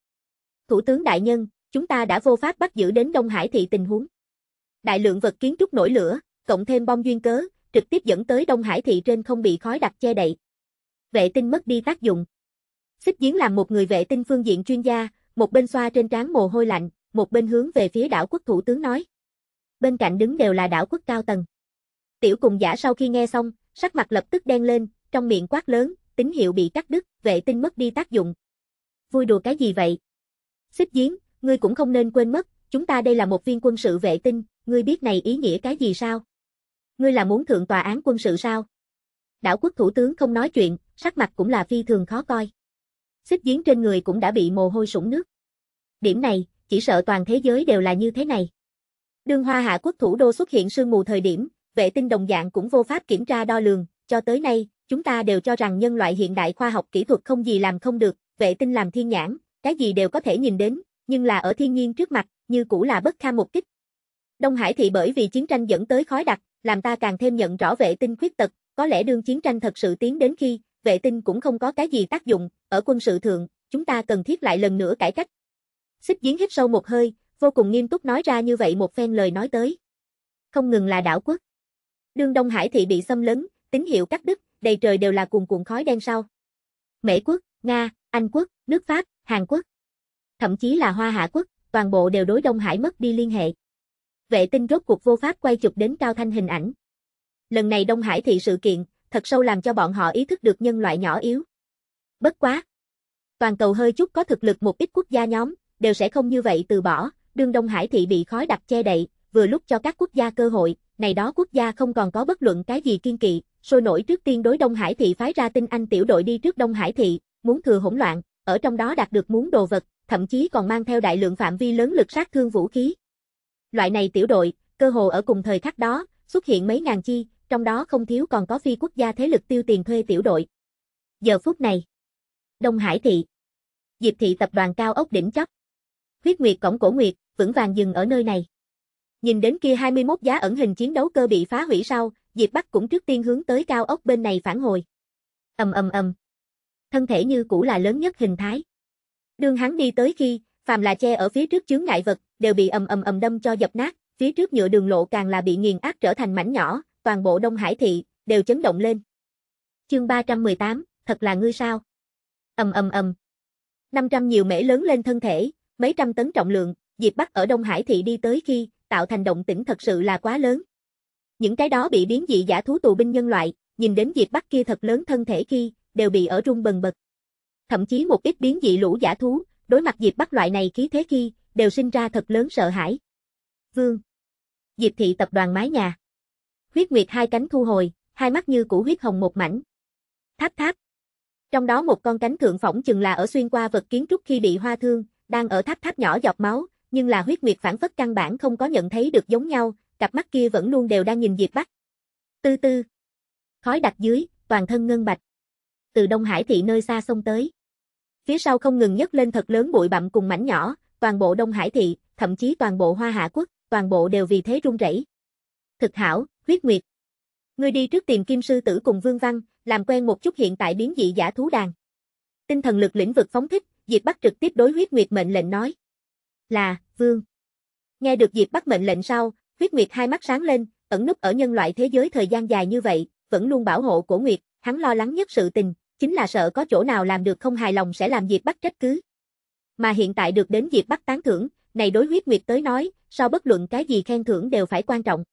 Thủ tướng đại nhân, chúng ta đã vô pháp bắt giữ đến Đông Hải thị tình huống. Đại lượng vật kiến trúc nổi lửa, cộng thêm bom duyên cớ, trực tiếp dẫn tới Đông Hải thị trên không bị khói đặc che đậy. Vệ tinh mất đi tác dụng. Xích Giếng làm một người vệ tinh phương diện chuyên gia, một bên xoa trên trán mồ hôi lạnh, một bên hướng về phía đảo quốc thủ tướng nói. Bên cạnh đứng đều là đảo quốc cao tầng. Tiểu cùng giả sau khi nghe xong, sắc mặt lập tức đen lên, trong miệng quát lớn, tín hiệu bị cắt đứt, vệ tinh mất đi tác dụng. Vui đùa cái gì vậy? Xích giếng, ngươi cũng không nên quên mất, chúng ta đây là một viên quân sự vệ tinh, ngươi biết này ý nghĩa cái gì sao? Ngươi là muốn thượng tòa án quân sự sao? Đảo quốc thủ tướng không nói chuyện, sắc mặt cũng là phi thường khó coi. Xích giếng trên người cũng đã bị mồ hôi sũng nước. Điểm này, chỉ sợ toàn thế giới đều là như thế này. Đường hoa hạ quốc thủ đô xuất hiện sương mù thời điểm, vệ tinh đồng dạng cũng vô pháp kiểm tra đo lường, cho tới nay, chúng ta đều cho rằng nhân loại hiện đại khoa học kỹ thuật không gì làm không được, vệ tinh làm thiên nhãn, cái gì đều có thể nhìn đến, nhưng là ở thiên nhiên trước mặt, như cũ là bất kham một kích. Đông Hải thị bởi vì chiến tranh dẫn tới khói đặc, làm ta càng thêm nhận rõ vệ tinh khuyết tật, có lẽ đương chiến tranh thật sự tiến đến khi, vệ tinh cũng không có cái gì tác dụng, ở quân sự thượng, chúng ta cần thiết lại lần nữa cải cách. Xích giếng hít sâu một hơi, vô cùng nghiêm túc nói ra như vậy một phen lời nói tới. Không ngừng là đảo quốc đương Đông Hải thị bị xâm lấn, tín hiệu cắt đứt, đầy trời đều là cuồn cuộn khói đen sau. Mễ quốc, Nga, Anh quốc, nước Pháp, Hàn quốc, thậm chí là Hoa Hạ quốc, toàn bộ đều đối Đông Hải mất đi liên hệ. Vệ tinh rốt cuộc vô pháp quay chụp đến cao thanh hình ảnh. Lần này Đông Hải thị sự kiện, thật sâu làm cho bọn họ ý thức được nhân loại nhỏ yếu. Bất quá. Toàn cầu hơi chút có thực lực một ít quốc gia nhóm, đều sẽ không như vậy từ bỏ, đương Đông Hải thị bị khói đặc che đậy, vừa lúc cho các quốc gia cơ hội, này đó quốc gia không còn có bất luận cái gì kiên kỵ, sôi nổi trước tiên đối Đông Hải thị phái ra tinh anh tiểu đội đi trước Đông Hải thị, muốn thừa hỗn loạn, ở trong đó đạt được muốn đồ vật, thậm chí còn mang theo đại lượng phạm vi lớn lực sát thương vũ khí. Loại này tiểu đội, cơ hồ ở cùng thời khắc đó, xuất hiện mấy ngàn chi, trong đó không thiếu còn có phi quốc gia thế lực tiêu tiền thuê tiểu đội. Giờ phút này, Đông Hải thị, Diệp thị tập đoàn cao ốc đỉnh chóp. Huyết Nguyệt cổng cổ nguyệt, vững vàng dừng ở nơi này. Nhìn đến kia 21 giá ẩn hình chiến đấu cơ bị phá hủy sau, Diệp Bắc cũng trước tiên hướng tới cao ốc bên này phản hồi. Ầm ầm ầm. Thân thể như cũ là lớn nhất hình thái. Đường hắn đi tới khi, phàm là che ở phía trước chướng ngại vật, đều bị ầm ầm ầm đâm cho dập nát, phía trước nhựa đường lộ càng là bị nghiền áp trở thành mảnh nhỏ, toàn bộ Đông Hải thị đều chấn động lên. Chương 318, thật là ngươi sao? Ầm ầm ầm. 500 nhiều mễ lớn lên thân thể, mấy trăm tấn trọng lượng, Diệp Bắc ở Đông Hải thị đi tới khi, tạo thành động tĩnh thật sự là quá lớn. Những cái đó bị biến dị giả thú tù binh nhân loại, nhìn đến Diệp Bắc kia thật lớn thân thể khi, đều bị ở rung bần bật. Thậm chí một ít biến dị lũ giả thú, đối mặt Diệp Bắc loại này khí thế khi, đều sinh ra thật lớn sợ hãi. Vương Diệp thị tập đoàn mái nhà. Huyết Nguyệt hai cánh thu hồi, hai mắt như củ huyết hồng một mảnh. Tháp tháp. Trong đó một con cánh thượng phỏng chừng là ở xuyên qua vật kiến trúc khi bị hoa thương, đang ở tháp tháp nhỏ dọc máu, nhưng là huyết nguyệt phản phất căn bản không có nhận thấy được giống nhau, cặp mắt kia vẫn luôn đều đang nhìn Diệp Bắc. Tư tư. Khói đặt dưới, toàn thân ngân bạch. Từ Đông Hải thị nơi xa sông tới. Phía sau không ngừng nhấc lên thật lớn bụi bặm cùng mảnh nhỏ, toàn bộ Đông Hải thị, thậm chí toàn bộ Hoa Hạ quốc, toàn bộ đều vì thế rung rẩy. Thực hảo, huyết nguyệt. Ngươi đi trước tìm Kim sư tử cùng Vương Văn, làm quen một chút hiện tại biến dị giả thú đàn. Tinh thần lực lĩnh vực phóng thích, Diệp Bắc trực tiếp đối huyết nguyệt mệnh lệnh nói là vương. Nghe được Diệp Bắc mệnh lệnh sau, Huyết Nguyệt hai mắt sáng lên, ẩn núp ở nhân loại thế giới thời gian dài như vậy, vẫn luôn bảo hộ Cổ Nguyệt, hắn lo lắng nhất sự tình, chính là sợ có chỗ nào làm được không hài lòng sẽ làm Diệp Bắc trách cứ. Mà hiện tại được đến Diệp Bắc tán thưởng, này đối Huyết Nguyệt tới nói, sau bất luận cái gì khen thưởng đều phải quan trọng.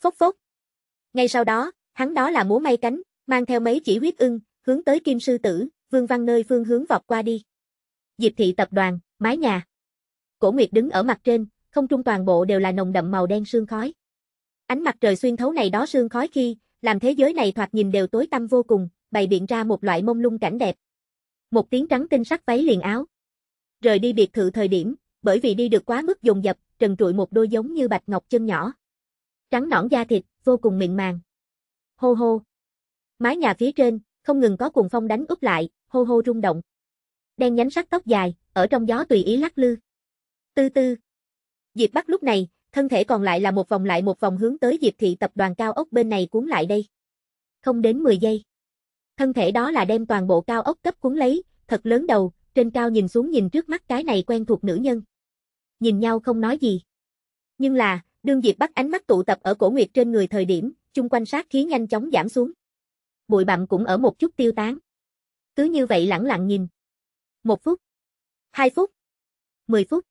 Phốc phốc. Ngay sau đó, hắn đó là múa may cánh, mang theo mấy chỉ huyết ưng, hướng tới Kim sư tử, Vương Văn nơi phương hướng vọt qua đi. Diệp thị tập đoàn, mái nhà Cổ Nguyệt đứng ở mặt trên, không trung toàn bộ đều là nồng đậm màu đen sương khói. Ánh mặt trời xuyên thấu này đó sương khói khi, làm thế giới này thoạt nhìn đều tối tăm vô cùng, bày biện ra một loại mông lung cảnh đẹp. Một tiếng trắng tinh sắc váy liền áo. Rời đi biệt thự thời điểm, bởi vì đi được quá mức dùng dập, trần trụi một đôi giống như bạch ngọc chân nhỏ. Trắng nõn da thịt, vô cùng mịn màng. Hô hô. Mái nhà phía trên, không ngừng có cuồng phong đánh úp lại, hô hô rung động. Đen nhánh sắc tóc dài, ở trong gió tùy ý lắc lư. Tư tư. Diệp Bắc lúc này, thân thể còn lại là một vòng lại một vòng hướng tới Diệp thị tập đoàn cao ốc bên này cuốn lại đây. Không đến 10 giây. Thân thể đó là đem toàn bộ cao ốc cấp cuốn lấy, thật lớn đầu, trên cao nhìn xuống nhìn trước mắt cái này quen thuộc nữ nhân. Nhìn nhau không nói gì. Nhưng là, đương Diệp Bắc ánh mắt tụ tập ở cổ nguyệt trên người thời điểm, chung quanh sát khí nhanh chóng giảm xuống. Bụi bặm cũng ở một chút tiêu tán. Cứ như vậy lẳng lặng nhìn. Một phút. Hai phút. Mười phút.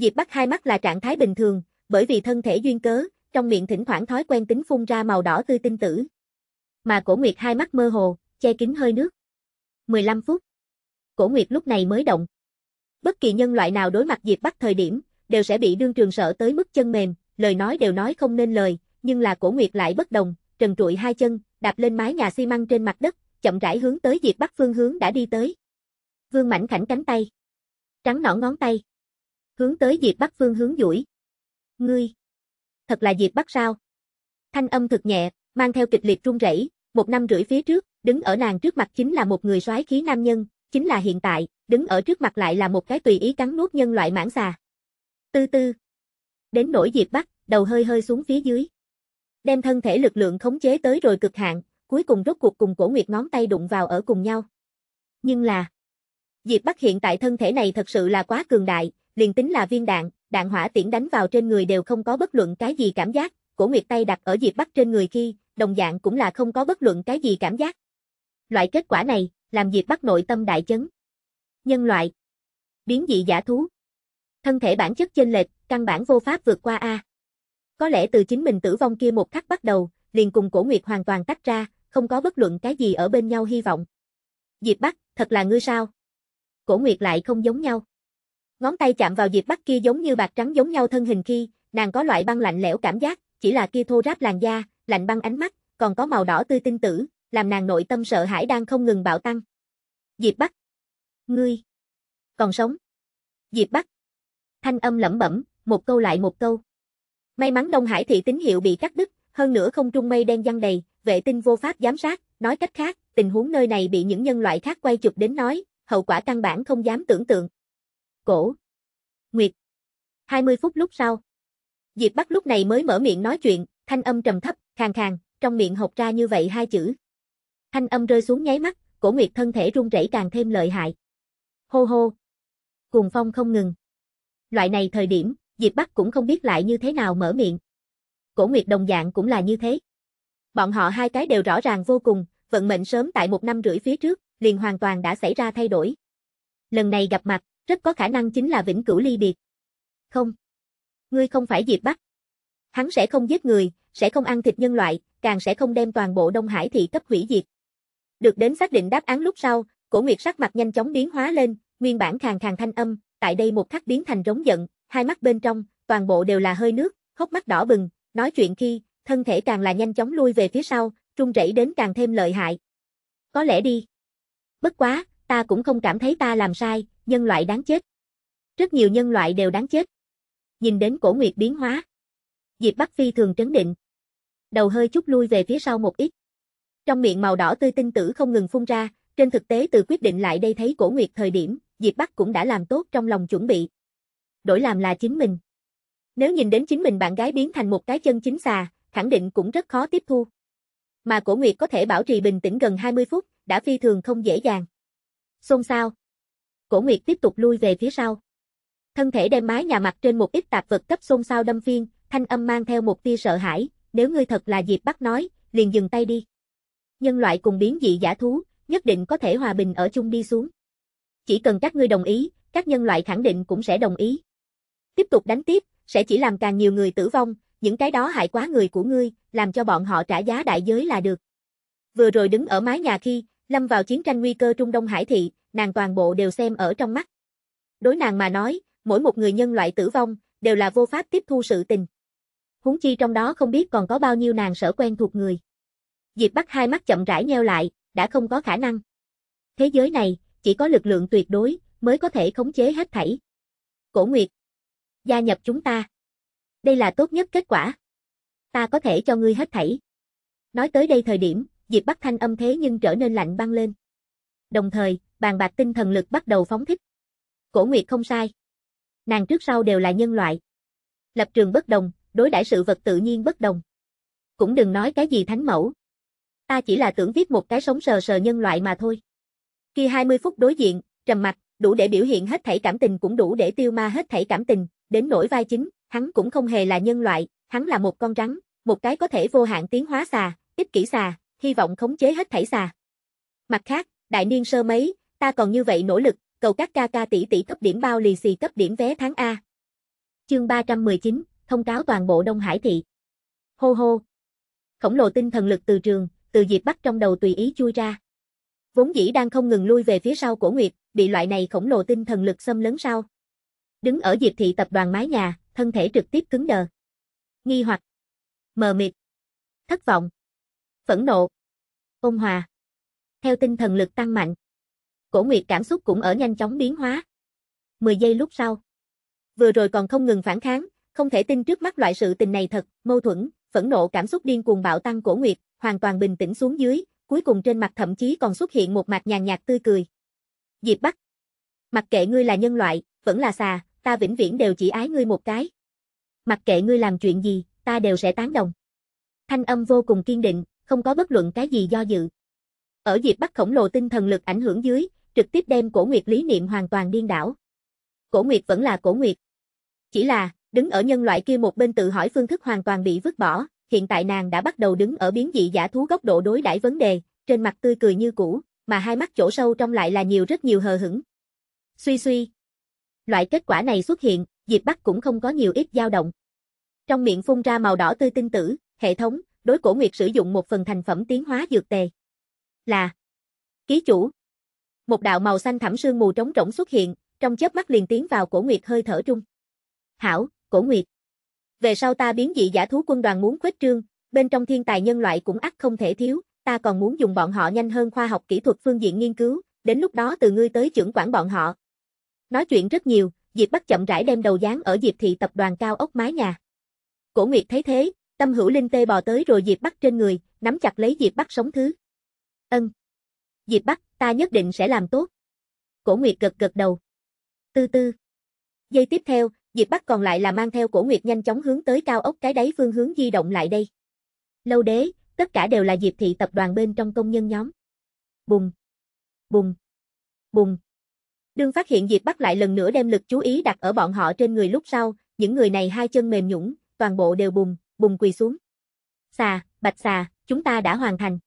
Diệp Bắc hai mắt là trạng thái bình thường, bởi vì thân thể duyên cớ, trong miệng thỉnh thoảng thói quen tính phun ra màu đỏ tươi tinh tử. Mà Cổ Nguyệt hai mắt mơ hồ, che kín hơi nước. 15 phút. Cổ Nguyệt lúc này mới động. Bất kỳ nhân loại nào đối mặt Diệp Bắc thời điểm, đều sẽ bị đương trường sợ tới mức chân mềm, lời nói đều nói không nên lời, nhưng là Cổ Nguyệt lại bất đồng, trần trụi hai chân, đạp lên mái nhà xi măng trên mặt đất, chậm rãi hướng tới Diệp Bắc phương hướng đã đi tới. Vương Mảnh khảnh cánh tay, trắng nõn ngón tay hướng tới Diệp Bắc Phương hướng duỗi. Ngươi, thật là Diệp Bắc sao? Thanh âm thực nhẹ, mang theo kịch liệt run rẩy, một năm rưỡi phía trước, đứng ở nàng trước mặt chính là một người soái khí nam nhân, chính là hiện tại, đứng ở trước mặt lại là một cái tùy ý cắn nuốt nhân loại mãng xà. Tư tư. Đến nỗi Diệp Bắc, đầu hơi hơi xuống phía dưới. Đem thân thể lực lượng khống chế tới rồi cực hạn, cuối cùng rốt cuộc cùng Cổ Nguyệt ngón tay đụng vào ở cùng nhau. Nhưng là Diệp Bắc hiện tại thân thể này thật sự là quá cường đại, liền tính là viên đạn, đạn hỏa tiễn đánh vào trên người đều không có bất luận cái gì cảm giác, cổ nguyệt tay đặt ở Diệp Bắc trên người khi, đồng dạng cũng là không có bất luận cái gì cảm giác. Loại kết quả này, làm Diệp Bắc nội tâm đại chấn. Nhân loại, biến dị giả thú, thân thể bản chất chênh lệch, căn bản vô pháp vượt qua a. Có lẽ từ chính mình tử vong kia một khắc bắt đầu, liền cùng Cổ Nguyệt hoàn toàn tách ra, không có bất luận cái gì ở bên nhau hy vọng. Diệp Bắc, thật là ngươi sao? Cổ Nguyệt lại không giống nhau. Ngón tay chạm vào Diệp Bắc kia giống như bạc trắng giống nhau thân hình khi, nàng có loại băng lạnh lẽo cảm giác, chỉ là kia thô ráp làn da, lạnh băng ánh mắt, còn có màu đỏ tươi tinh tử, làm nàng nội tâm sợ hãi đang không ngừng bạo tăng. Diệp Bắc, ngươi còn sống. Diệp Bắc, thanh âm lẩm bẩm, một câu lại một câu. May mắn Đông Hải thị tín hiệu bị cắt đứt, hơn nữa không trung mây đen giăng đầy, vệ tinh vô pháp giám sát, nói cách khác, tình huống nơi này bị những nhân loại khác quay chụp đến nói, hậu quả căn bản không dám tưởng tượng cổ. Nguyệt. 20 phút lúc sau. Diệp Bắc lúc này mới mở miệng nói chuyện, thanh âm trầm thấp, khàn khàn, trong miệng hộc ra như vậy hai chữ. Thanh âm rơi xuống nháy mắt, Cổ Nguyệt thân thể run rẩy càng thêm lợi hại. Hô hô. Cuồng phong không ngừng. Loại này thời điểm, Diệp Bắc cũng không biết lại như thế nào mở miệng. Cổ Nguyệt đồng dạng cũng là như thế. Bọn họ hai cái đều rõ ràng vô cùng, vận mệnh sớm tại một năm rưỡi phía trước, liền hoàn toàn đã xảy ra thay đổi. Lần này gặp mặt, rất có khả năng chính là vĩnh cửu ly biệt. Không. Ngươi không phải Diệp Bắc. Hắn sẽ không giết người, sẽ không ăn thịt nhân loại, càng sẽ không đem toàn bộ Đông Hải thị cấp hủy diệt. Được đến xác định đáp án lúc sau, Cổ Nguyệt sắc mặt nhanh chóng biến hóa lên, nguyên bản khàn khàn thanh âm, tại đây một khắc biến thành rống giận, hai mắt bên trong, toàn bộ đều là hơi nước, hốc mắt đỏ bừng, nói chuyện khi, thân thể càng là nhanh chóng lui về phía sau, trung rẩy đến càng thêm lợi hại. Có lẽ đi. Bất quá, ta cũng không cảm thấy ta làm sai, nhân loại đáng chết. Rất nhiều nhân loại đều đáng chết. Nhìn đến cổ nguyệt biến hóa. Diệp Bắc Phi thường trấn định. Đầu hơi chút lui về phía sau một ít. Trong miệng màu đỏ tươi tinh tử không ngừng phun ra, trên thực tế từ quyết định lại đây thấy cổ nguyệt thời điểm, Diệp Bắc cũng đã làm tốt trong lòng chuẩn bị. Đổi làm là chính mình. Nếu nhìn đến chính mình bạn gái biến thành một cái chân chính xà, khẳng định cũng rất khó tiếp thu. Mà cổ nguyệt có thể bảo trì bình tĩnh gần 20 phút, đã phi thường không dễ dàng xôn xao. Cổ Nguyệt tiếp tục lui về phía sau. Thân thể đem mái nhà mặt trên một ít tạp vật cấp xôn xao đâm phiên, thanh âm mang theo một tia sợ hãi, nếu ngươi thật là Diệp Bắc nói, liền dừng tay đi. Nhân loại cùng biến dị giả thú, nhất định có thể hòa bình ở chung đi xuống. Chỉ cần các ngươi đồng ý, các nhân loại khẳng định cũng sẽ đồng ý. Tiếp tục đánh tiếp, sẽ chỉ làm càng nhiều người tử vong, những cái đó hại quá người của ngươi, làm cho bọn họ trả giá đại giới là được. Vừa rồi đứng ở mái nhà khi, Lâm vào chiến tranh nguy cơ Trung Đông Hải thị, nàng toàn bộ đều xem ở trong mắt. Đối nàng mà nói, mỗi một người nhân loại tử vong, đều là vô pháp tiếp thu sự tình. Huống chi trong đó không biết còn có bao nhiêu nàng sở quen thuộc người. Diệp Bắc hai mắt chậm rãi nheo lại, đã không có khả năng. Thế giới này, chỉ có lực lượng tuyệt đối, mới có thể khống chế hết thảy. Cổ Nguyệt, gia nhập chúng ta. Đây là tốt nhất kết quả. Ta có thể cho ngươi hết thảy. Nói tới đây thời điểm, Diệp Bắc Thanh âm thế nhưng trở nên lạnh băng lên. Đồng thời, bàn bạc tinh thần lực bắt đầu phóng thích. Cổ Nguyệt không sai. Nàng trước sau đều là nhân loại. Lập trường bất đồng, đối đãi sự vật tự nhiên bất đồng. Cũng đừng nói cái gì thánh mẫu. Ta chỉ là tưởng viết một cái sống sờ sờ nhân loại mà thôi. Khi 20 phút đối diện, trầm mặt, đủ để biểu hiện hết thảy cảm tình cũng đủ để tiêu ma hết thảy cảm tình, đến nỗi vai chính, hắn cũng không hề là nhân loại, hắn là một con rắn, một cái có thể vô hạn tiến hóa xà, ích kỷ xà, hy vọng khống chế hết thảy xà. Mặt khác, đại niên sơ mấy, ta còn như vậy nỗ lực, cầu các ca ca tỷ tỷ cấp điểm bao lì xì cấp điểm vé tháng A. Chương 319, thông cáo toàn bộ Đông Hải thị. Hô hô. Khổng lồ tinh thần lực từ trường, từ diệp bắt trong đầu tùy ý chui ra. Vốn dĩ đang không ngừng lui về phía sau cổ Nguyệt, bị loại này khổng lồ tinh thần lực xâm lấn sau. Đứng ở diệp thị tập đoàn mái nhà, thân thể trực tiếp cứng đờ. Nghi hoặc. Mờ mịt. Thất vọng phẫn nộ, ôn hòa. Theo tinh thần lực tăng mạnh, Cổ Nguyệt cảm xúc cũng ở nhanh chóng biến hóa. 10 giây lúc sau, vừa rồi còn không ngừng phản kháng, không thể tin trước mắt loại sự tình này thật, mâu thuẫn, phẫn nộ cảm xúc điên cuồng bạo tăng Cổ Nguyệt, hoàn toàn bình tĩnh xuống dưới, cuối cùng trên mặt thậm chí còn xuất hiện một mặt nhàn nhạt tươi cười. Diệp Bắc, mặc kệ ngươi là nhân loại, vẫn là xà, ta vĩnh viễn đều chỉ ái ngươi một cái. Mặc kệ ngươi làm chuyện gì, ta đều sẽ tán đồng. Thanh âm vô cùng kiên định, không có bất luận cái gì do dự. Ở Diệp Bắc khổng lồ tinh thần lực ảnh hưởng dưới, trực tiếp đem Cổ Nguyệt lý niệm hoàn toàn điên đảo. Cổ Nguyệt vẫn là Cổ Nguyệt. Chỉ là, đứng ở nhân loại kia một bên tự hỏi phương thức hoàn toàn bị vứt bỏ, hiện tại nàng đã bắt đầu đứng ở biến dị giả thú góc độ đối đãi vấn đề, trên mặt tươi cười như cũ, mà hai mắt chỗ sâu trong lại là nhiều rất nhiều hờ hững. Suy suy. Loại kết quả này xuất hiện, Diệp Bắc cũng không có nhiều ít dao động. Trong miệng phun ra màu đỏ tươi tinh tử, hệ thống, đối cổ nguyệt sử dụng một phần thành phẩm tiến hóa dược tề. Là Ký chủ Một đạo màu xanh thẳm sương mù trống rỗng xuất hiện, trong chớp mắt liền tiến vào cổ nguyệt hơi thở trung. Hảo, cổ nguyệt. Về sau ta biến dị giả thú quân đoàn muốn khuếch trương, bên trong thiên tài nhân loại cũng ắt không thể thiếu, ta còn muốn dùng bọn họ nhanh hơn khoa học kỹ thuật phương diện nghiên cứu, đến lúc đó từ ngươi tới trưởng quản bọn họ. Nói chuyện rất nhiều, Diệp Bắc chậm rãi đem đầu dáng ở Diệp thị tập đoàn cao ốc mái nhà. Cổ Nguyệt thấy thế, Tâm hữu linh tê bò tới rồi Diệp Bắc trên người, nắm chặt lấy Diệp Bắc sống thứ. Ân. Diệp Bắc, ta nhất định sẽ làm tốt. Cổ Nguyệt gật gật đầu. Tư tư. Giây tiếp theo, Diệp Bắc còn lại là mang theo Cổ Nguyệt nhanh chóng hướng tới cao ốc cái đáy phương hướng di động lại đây. Lâu đế, tất cả đều là Diệp thị tập đoàn bên trong công nhân nhóm. Bùng. Bùng. Bùng. Đương phát hiện Diệp Bắc lại lần nữa đem lực chú ý đặt ở bọn họ trên người lúc sau, những người này hai chân mềm nhũng, toàn bộ đều bùng, bùng quỳ xuống. Xà, bạch xà, chúng ta đã hoàn thành.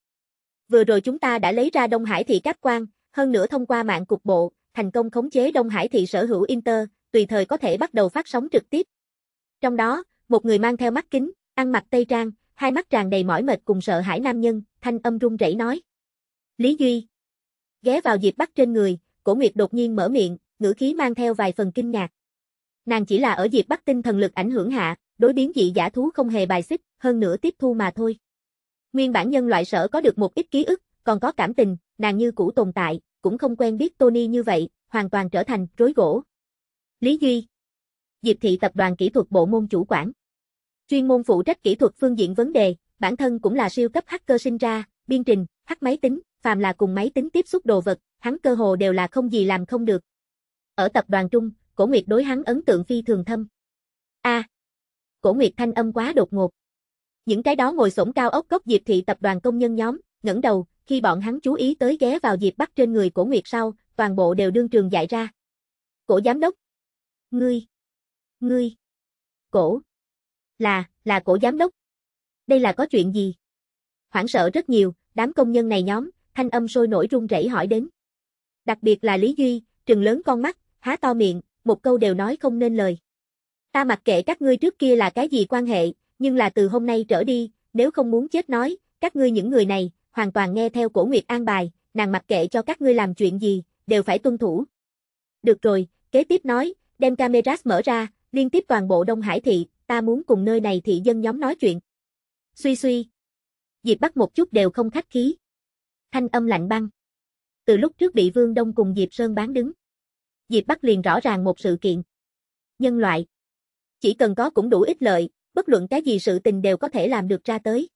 Vừa rồi chúng ta đã lấy ra Đông Hải thị các quan, hơn nữa thông qua mạng cục bộ, thành công khống chế Đông Hải thị sở hữu Inter, tùy thời có thể bắt đầu phát sóng trực tiếp. Trong đó, một người mang theo mắt kính, ăn mặc tây trang, hai mắt tràn đầy mỏi mệt cùng sợ hãi nam nhân, thanh âm run rẩy nói. Lý Duy ghé vào dịp bắt trên người, cổ nguyệt đột nhiên mở miệng, ngữ khí mang theo vài phần kinh ngạc. Nàng chỉ là ở dịp bắt tinh thần lực ảnh hưởng hạ, đối biến dị giả thú không hề bài xích, hơn nữa tiếp thu mà thôi. Nguyên bản nhân loại sở có được một ít ký ức, còn có cảm tình, nàng như cũ tồn tại, cũng không quen biết Tony như vậy, hoàn toàn trở thành rối gỗ. Lý Duy Diệp thị tập đoàn kỹ thuật bộ môn chủ quản Chuyên môn phụ trách kỹ thuật phương diện vấn đề, bản thân cũng là siêu cấp hacker sinh ra, biên trình, hack máy tính, phàm là cùng máy tính tiếp xúc đồ vật, hắn cơ hồ đều là không gì làm không được. Ở tập đoàn Trung, Cổ Nguyệt đối hắn ấn tượng phi thường thâm. A, à, cổ nguyệt thanh âm quá đột ngột. Những cái đó ngồi sổng cao ốc gốc Diệp thị tập đoàn công nhân nhóm, ngẩng đầu, khi bọn hắn chú ý tới ghé vào Diệp Bắc trên người cổ nguyệt sau, toàn bộ đều đương trường dạy ra. Cổ giám đốc. Ngươi. Ngươi. Cổ. Là, là cổ giám đốc. Đây là có chuyện gì? Hoảng sợ rất nhiều, đám công nhân này nhóm, thanh âm sôi nổi run rẩy hỏi đến. Đặc biệt là Lý Duy, trừng lớn con mắt, há to miệng, một câu đều nói không nên lời. Ta mặc kệ các ngươi trước kia là cái gì quan hệ, nhưng là từ hôm nay trở đi, nếu không muốn chết nói, các ngươi những người này, hoàn toàn nghe theo cổ nguyệt an bài, nàng mặc kệ cho các ngươi làm chuyện gì, đều phải tuân thủ. Được rồi, kế tiếp nói, đem cameras mở ra, liên tiếp toàn bộ Đông Hải thị, ta muốn cùng nơi này thị dân nhóm nói chuyện. Suy suy. Diệp bắt một chút đều không khách khí. Thanh âm lạnh băng. Từ lúc trước bị Vương Đông cùng Diệp Sơn bán đứng. Diệp bắt liền rõ ràng một sự kiện. Nhân loại. Chỉ cần có cũng đủ ích lợi, bất luận cái gì sự tình đều có thể làm được ra tới.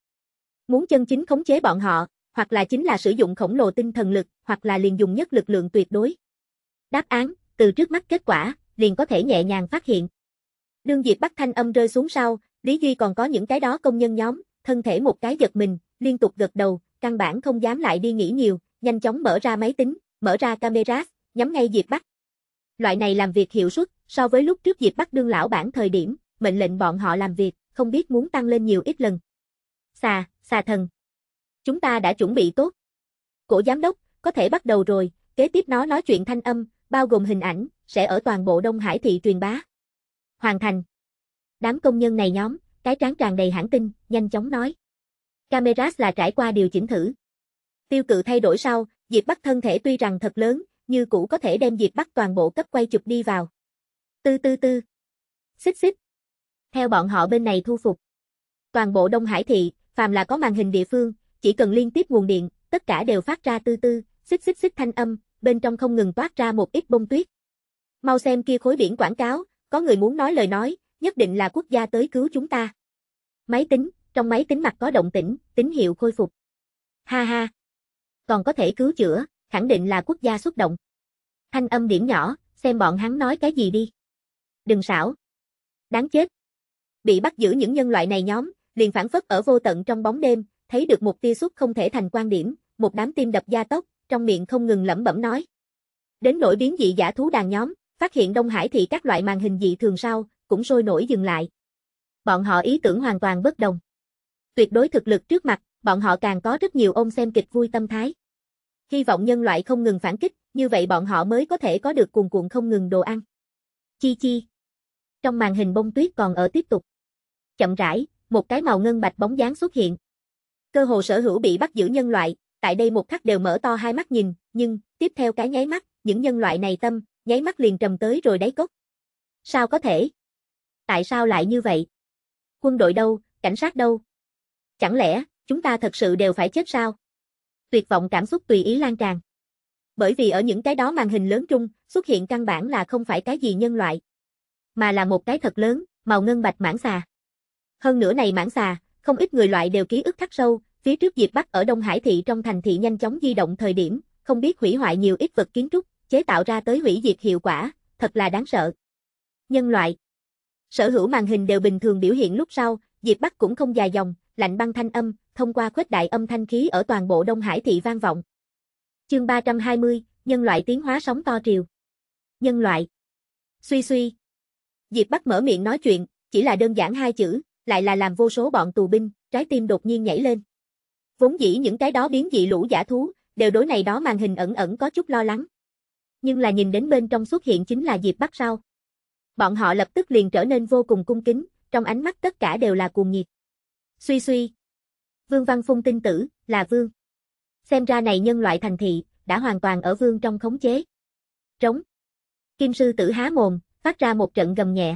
Muốn chân chính khống chế bọn họ, hoặc là chính là sử dụng khổng lồ tinh thần lực, hoặc là liền dùng nhất lực lượng tuyệt đối. Đáp án, từ trước mắt kết quả, liền có thể nhẹ nhàng phát hiện. Đương Diệp bắt Thanh âm rơi xuống sau, Lý Duy còn có những cái đó công nhân nhóm, thân thể một cái giật mình, liên tục gật đầu, căn bản không dám lại đi nghỉ nhiều, nhanh chóng mở ra máy tính, mở ra camera, nhắm ngay Diệp bắt Loại này làm việc hiệu suất, so với lúc trước dịp bắt đương lão bản thời điểm, mệnh lệnh bọn họ làm việc, không biết muốn tăng lên nhiều ít lần. Xà, xà thần. Chúng ta đã chuẩn bị tốt. Cổ giám đốc, có thể bắt đầu rồi, kế tiếp nó nói chuyện thanh âm, bao gồm hình ảnh, sẽ ở toàn bộ Đông Hải thị truyền bá. Hoàn thành. Đám công nhân này nhóm, cái tráng tràn đầy hãng tin, nhanh chóng nói. Cameras là trải qua điều chỉnh thử. Tiêu cự thay đổi sau, Diệp Bắc thân thể tuy rằng thật lớn, như cũ có thể đem Diệp Bắc toàn bộ cấp quay chụp đi vào. Tư tư tư. Xích xích. Theo bọn họ bên này thu phục. Toàn bộ Đông Hải thị, phàm là có màn hình địa phương, chỉ cần liên tiếp nguồn điện, tất cả đều phát ra tư tư, xích xích xích thanh âm, bên trong không ngừng toát ra một ít bông tuyết. Mau xem kia khối biển quảng cáo, có người muốn nói lời nói, nhất định là quốc gia tới cứu chúng ta. Máy tính, trong máy tính mặt có động tĩnh, tín hiệu khôi phục. Ha ha. Còn có thể cứu chữa, khẳng định là quốc gia xuất động. Thanh âm điểm nhỏ, xem bọn hắn nói cái gì đi đừng xảo. Đáng chết. Bị bắt giữ những nhân loại này nhóm, liền phản phất ở vô tận trong bóng đêm, thấy được một tia xuất không thể thành quan điểm, một đám tim đập gia tốc, trong miệng không ngừng lẩm bẩm nói. Đến nỗi biến dị giả thú đàn nhóm, phát hiện Đông Hải thì các loại màn hình dị thường sau, cũng sôi nổi dừng lại. Bọn họ ý tưởng hoàn toàn bất đồng. Tuyệt đối thực lực trước mặt, bọn họ càng có rất nhiều ôm xem kịch vui tâm thái. Hy vọng nhân loại không ngừng phản kích, như vậy bọn họ mới có thể có được cuồn cuộn không ngừng đồ ăn. Chi chi trong màn hình bông tuyết còn ở tiếp tục. Chậm rãi, một cái màu ngân bạch bóng dáng xuất hiện. Cơ hồ sở hữu bị bắt giữ nhân loại, tại đây một khắc đều mở to hai mắt nhìn, nhưng, tiếp theo cái nháy mắt, những nhân loại này tâm, nháy mắt liền trầm tới rồi đáy cốc. Sao có thể? Tại sao lại như vậy? Quân đội đâu, cảnh sát đâu? Chẳng lẽ, chúng ta thật sự đều phải chết sao? Tuyệt vọng cảm xúc tùy ý lan tràn. Bởi vì ở những cái đó màn hình lớn trung, xuất hiện căn bản là không phải cái gì nhân loại mà là một cái thật lớn, màu ngân bạch mãng xà. Hơn nữa này mãng xà, không ít người loại đều ký ức khắc sâu, phía trước Diệp Bắc ở Đông Hải thị trong thành thị nhanh chóng di động thời điểm, không biết hủy hoại nhiều ít vật kiến trúc, chế tạo ra tới hủy diệt hiệu quả, thật là đáng sợ. Nhân loại Sở hữu màn hình đều bình thường biểu hiện lúc sau, Diệp Bắc cũng không dài dòng, lạnh băng thanh âm, thông qua khuếch đại âm thanh khí ở toàn bộ Đông Hải thị vang vọng. Chương 320, nhân loại tiến hóa sóng to triều. Nhân loại. Suy suy, Diệp Bắc mở miệng nói chuyện, chỉ là đơn giản hai chữ, lại là làm vô số bọn tù binh, trái tim đột nhiên nhảy lên. Vốn dĩ những cái đó biến dị lũ giả thú, đều đối này đó màn hình ẩn ẩn có chút lo lắng. Nhưng là nhìn đến bên trong xuất hiện chính là Diệp Bắc sau. Bọn họ lập tức liền trở nên vô cùng cung kính, trong ánh mắt tất cả đều là cuồng nhiệt. Suy suy. Vương Văn Phung tin tử, là Vương. Xem ra này nhân loại thành thị, đã hoàn toàn ở Vương trong khống chế. Trống. Kim sư tử há mồm, phát ra một trận gầm nhẹ.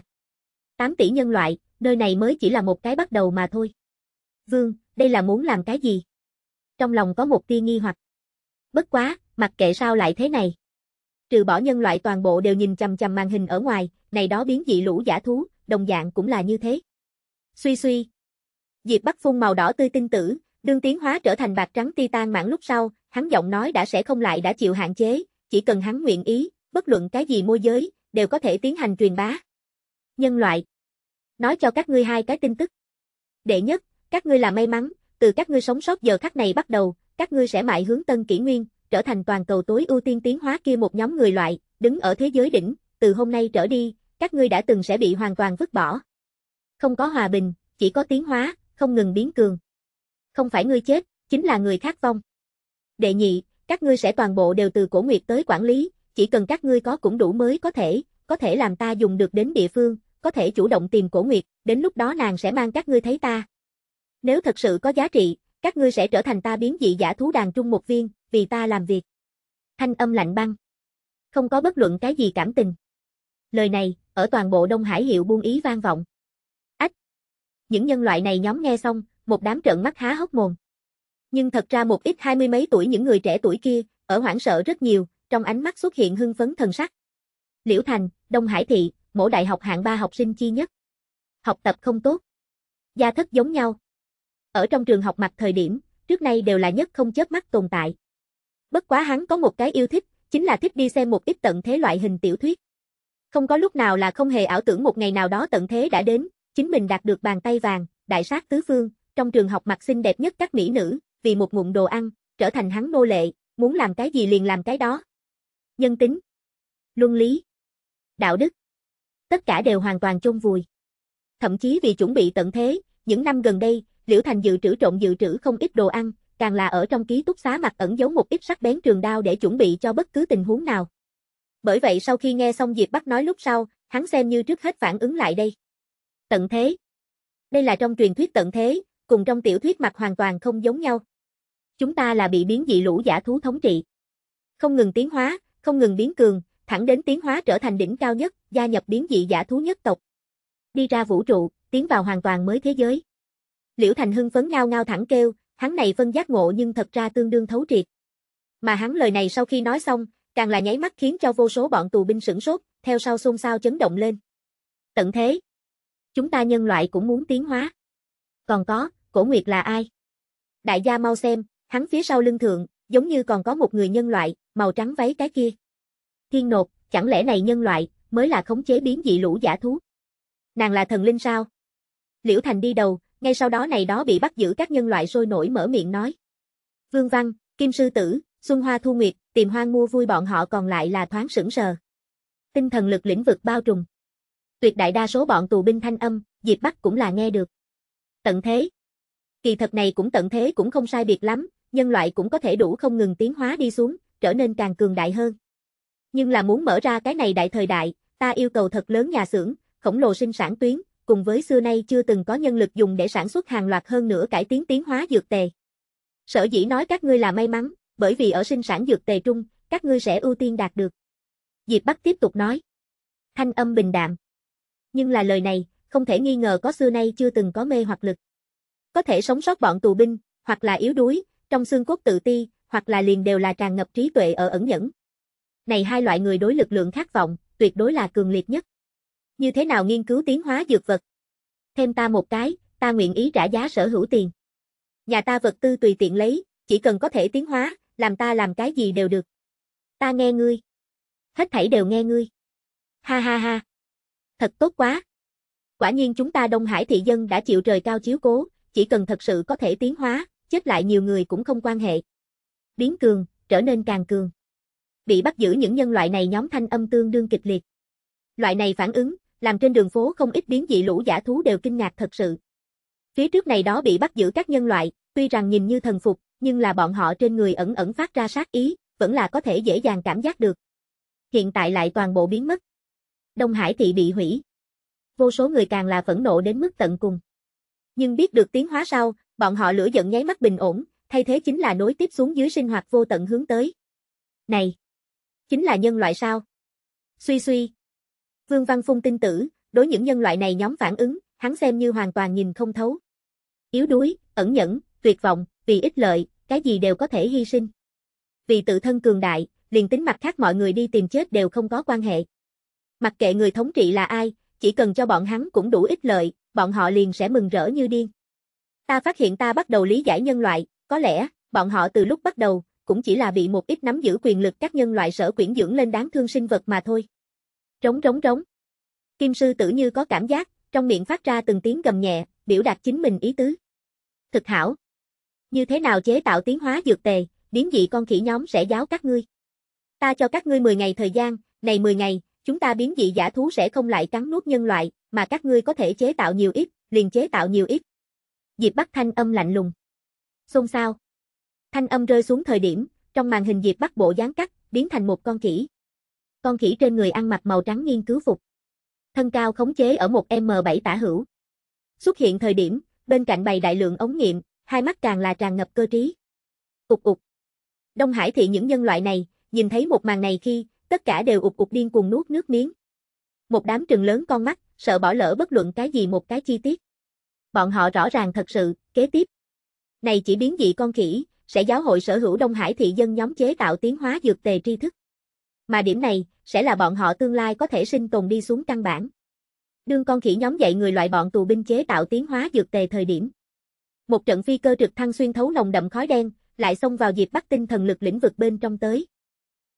8 tỷ nhân loại, nơi này mới chỉ là một cái bắt đầu mà thôi. Vương, đây là muốn làm cái gì? Trong lòng có một tia nghi hoặc. Bất quá, mặc kệ sao lại thế này. Trừ bỏ nhân loại toàn bộ đều nhìn chằm chằm màn hình ở ngoài, này đó biến dị lũ giả thú, đồng dạng cũng là như thế. Suy suy. Diệp Bắc phun màu đỏ tươi tinh tử, đương tiến hóa trở thành bạc trắng titan mãn lúc sau, hắn giọng nói đã sẽ không lại đã chịu hạn chế, chỉ cần hắn nguyện ý, bất luận cái gì môi giới, đều có thể tiến hành truyền bá. Nhân loại. Nói cho các ngươi hai cái tin tức. Đệ nhất, các ngươi là may mắn, từ các ngươi sống sót giờ khắc này bắt đầu, các ngươi sẽ mãi hướng tân kỷ nguyên, trở thành toàn cầu tối ưu tiên tiến hóa kia một nhóm người loại, đứng ở thế giới đỉnh, từ hôm nay trở đi, các ngươi đã từng sẽ bị hoàn toàn vứt bỏ. Không có hòa bình, chỉ có tiến hóa, không ngừng biến cường. Không phải ngươi chết, chính là người khác vong. Đệ nhị, các ngươi sẽ toàn bộ đều từ cổ nguyệt tới quản lý, chỉ cần các ngươi có cũng đủ mới có thể, có thể làm ta dùng được đến địa phương, có thể chủ động tìm cổ nguyệt, đến lúc đó nàng sẽ mang các ngươi thấy ta. Nếu thật sự có giá trị, các ngươi sẽ trở thành ta biến dị giả thú đàn trung một viên, vì ta làm việc. Thanh âm lạnh băng. Không có bất luận cái gì cảm tình. Lời này, ở toàn bộ Đông Hải hiệu buôn ý vang vọng. Ách! Những nhân loại này nhóm nghe xong, một đám trợn mắt há hốc mồm. Nhưng thật ra một ít hai mươi mấy tuổi những người trẻ tuổi kia, ở hoảng sợ rất nhiều, trong ánh mắt xuất hiện hưng phấn thần sắc. Liễu Thành, Đông Hải Thị, mỗi đại học hạng ba học sinh chi nhất. Học tập không tốt. Gia thất giống nhau. Ở trong trường học mặt thời điểm, trước nay đều là nhất không chớp mắt tồn tại. Bất quá hắn có một cái yêu thích, chính là thích đi xem một ít tận thế loại hình tiểu thuyết. Không có lúc nào là không hề ảo tưởng một ngày nào đó tận thế đã đến, chính mình đạt được bàn tay vàng, đại sát tứ phương, trong trường học mặt xinh đẹp nhất các mỹ nữ, vì một ngụm đồ ăn, trở thành hắn nô lệ, muốn làm cái gì liền làm cái đó, nhân tính, luân lý, đạo đức. Tất cả đều hoàn toàn chôn vùi. Thậm chí vì chuẩn bị tận thế, những năm gần đây, Liễu Thành dự trữ trộn dự trữ không ít đồ ăn, càng là ở trong ký túc xá mặt ẩn giấu một ít sắc bén trường đao để chuẩn bị cho bất cứ tình huống nào. Bởi vậy sau khi nghe xong Diệp Bắc nói lúc sau, hắn xem như trước hết phản ứng lại đây. Tận thế. Đây là trong truyền thuyết tận thế, cùng trong tiểu thuyết mặt hoàn toàn không giống nhau. Chúng ta là bị biến dị lũ giả thú thống trị. Không ngừng tiến hóa, không ngừng biến cường, thẳng đến tiến hóa trở thành đỉnh cao nhất, gia nhập biến dị giả thú nhất tộc. Đi ra vũ trụ, tiến vào hoàn toàn mới thế giới. Liễu Thành hưng phấn ngao ngao thẳng kêu, hắn này phân giác ngộ nhưng thật ra tương đương thấu triệt. Mà hắn lời này sau khi nói xong, càng là nháy mắt khiến cho vô số bọn tù binh sửng sốt, theo sau xôn xao chấn động lên. Tận thế. Chúng ta nhân loại cũng muốn tiến hóa. Còn có, cổ nguyệt là ai? Đại gia mau xem, hắn phía sau lưng thượng, giống như còn có một người nhân loại, màu trắng váy cái kia. Thiên nột, chẳng lẽ này nhân loại, mới là khống chế biến dị lũ giả thú? Nàng là thần linh sao? Liễu Thành đi đầu, ngay sau đó này đó bị bắt giữ các nhân loại sôi nổi mở miệng nói. Vương Văn, Kim Sư Tử, Xuân Hoa Thu Nguyệt, tìm hoang mua vui bọn họ còn lại là thoáng sững sờ. Tinh thần lực lĩnh vực bao trùm. Tuyệt đại đa số bọn tù binh thanh âm, dịp bắt cũng là nghe được. Tận thế. Kỳ thật này cũng tận thế cũng không sai biệt lắm, nhân loại cũng có thể đủ không ngừng tiến hóa đi xuống, trở nên càng cường đại hơn. Nhưng là muốn mở ra cái này đại thời đại, ta yêu cầu thật lớn nhà xưởng, khổng lồ sinh sản tuyến, cùng với xưa nay chưa từng có nhân lực dùng để sản xuất hàng loạt hơn nữa cải tiến tiến hóa dược tề. Sở dĩ nói các ngươi là may mắn, bởi vì ở sinh sản dược tề trung, các ngươi sẽ ưu tiên đạt được. Diệp Bắc tiếp tục nói. Thanh âm bình đạm. Nhưng là lời này, không thể nghi ngờ có xưa nay chưa từng có mê hoặc lực. Có thể sống sót bọn tù binh, hoặc là yếu đuối, trong xương cốt tự ti, hoặc là liền đều là tràn ngập trí tuệ ở ẩn nhẫn. Này hai loại người đối lực lượng khát vọng, tuyệt đối là cường liệt nhất. Như thế nào nghiên cứu tiến hóa dược vật? Thêm ta một cái, ta nguyện ý trả giá sở hữu tiền. Nhà ta vật tư tùy tiện lấy, chỉ cần có thể tiến hóa, làm ta làm cái gì đều được. Ta nghe ngươi. Hết thảy đều nghe ngươi. Ha ha ha. Thật tốt quá. Quả nhiên chúng ta Đông Hải thị dân đã chịu trời cao chiếu cố, chỉ cần thật sự có thể tiến hóa, chết lại nhiều người cũng không quan hệ biến cường, trở nên càng cường. Bị bắt giữ những nhân loại này nhóm thanh âm tương đương kịch liệt. Loại này phản ứng, làm trên đường phố không ít biến dị lũ giả thú đều kinh ngạc thật sự. Phía trước này đó bị bắt giữ các nhân loại, tuy rằng nhìn như thần phục, nhưng là bọn họ trên người ẩn ẩn phát ra sát ý, vẫn là có thể dễ dàng cảm giác được. Hiện tại lại toàn bộ biến mất. Đông Hải thị bị hủy. Vô số người càng là phẫn nộ đến mức tận cùng. Nhưng biết được tiến hóa sau, bọn họ lửa giận nháy mắt bình ổn, thay thế chính là nối tiếp xuống dưới sinh hoạt vô tận hướng tới. Này! Chính là nhân loại sao? Suy suy! Vương Văn Phung tin tử, đối những nhân loại này nhóm phản ứng, hắn xem như hoàn toàn nhìn không thấu. Yếu đuối, ẩn nhẫn, tuyệt vọng, vì ích lợi, cái gì đều có thể hy sinh. Vì tự thân cường đại, liền tính mặt khác mọi người đi tìm chết đều không có quan hệ. Mặc kệ người thống trị là ai, chỉ cần cho bọn hắn cũng đủ ích lợi, bọn họ liền sẽ mừng rỡ như điên. Ta phát hiện ta bắt đầu lý giải nhân loại, có lẽ, bọn họ từ lúc bắt đầu, cũng chỉ là bị một ít nắm giữ quyền lực các nhân loại sở quyển dưỡng lên đáng thương sinh vật mà thôi. Rống rống rống. Kim sư tử như có cảm giác, trong miệng phát ra từng tiếng gầm nhẹ, biểu đạt chính mình ý tứ. Thực hảo. Như thế nào chế tạo tiến hóa dược tề, biến dị con khỉ nhóm sẽ giáo các ngươi. Ta cho các ngươi 10 ngày thời gian, này 10 ngày, chúng ta biến dị giả thú sẽ không lại cắn nuốt nhân loại, mà các ngươi có thể chế tạo nhiều ít, liền chế tạo nhiều ít. Diệp Bắc Thanh âm lạnh lùng xôn xao. Thanh âm rơi xuống thời điểm, trong màn hình Diệp Bắc Bộ gián cắt, biến thành một con khỉ. Con khỉ trên người ăn mặc màu trắng nghiên cứu phục. Thân cao khống chế ở một M7 tả hữu. Xuất hiện thời điểm, bên cạnh bày đại lượng ống nghiệm, hai mắt càng là tràn ngập cơ trí. Ục ục. Đông Hải thị những nhân loại này, nhìn thấy một màn này khi, tất cả đều ục ục điên cuồng nuốt nước miếng. Một đám trừng lớn con mắt, sợ bỏ lỡ bất luận cái gì một cái chi tiết. Bọn họ rõ ràng thật sự, kế tiếp, này chỉ biến dị con khỉ, sẽ giáo hội sở hữu Đông Hải thị dân nhóm chế tạo tiến hóa dược tề tri thức. Mà điểm này, sẽ là bọn họ tương lai có thể sinh tồn đi xuống căn bản. Đương con khỉ nhóm dạy người loại bọn tù binh chế tạo tiến hóa dược tề thời điểm. Một trận phi cơ trực thăng xuyên thấu nồng đậm khói đen, lại xông vào dịp bắt tinh thần lực lĩnh vực bên trong tới.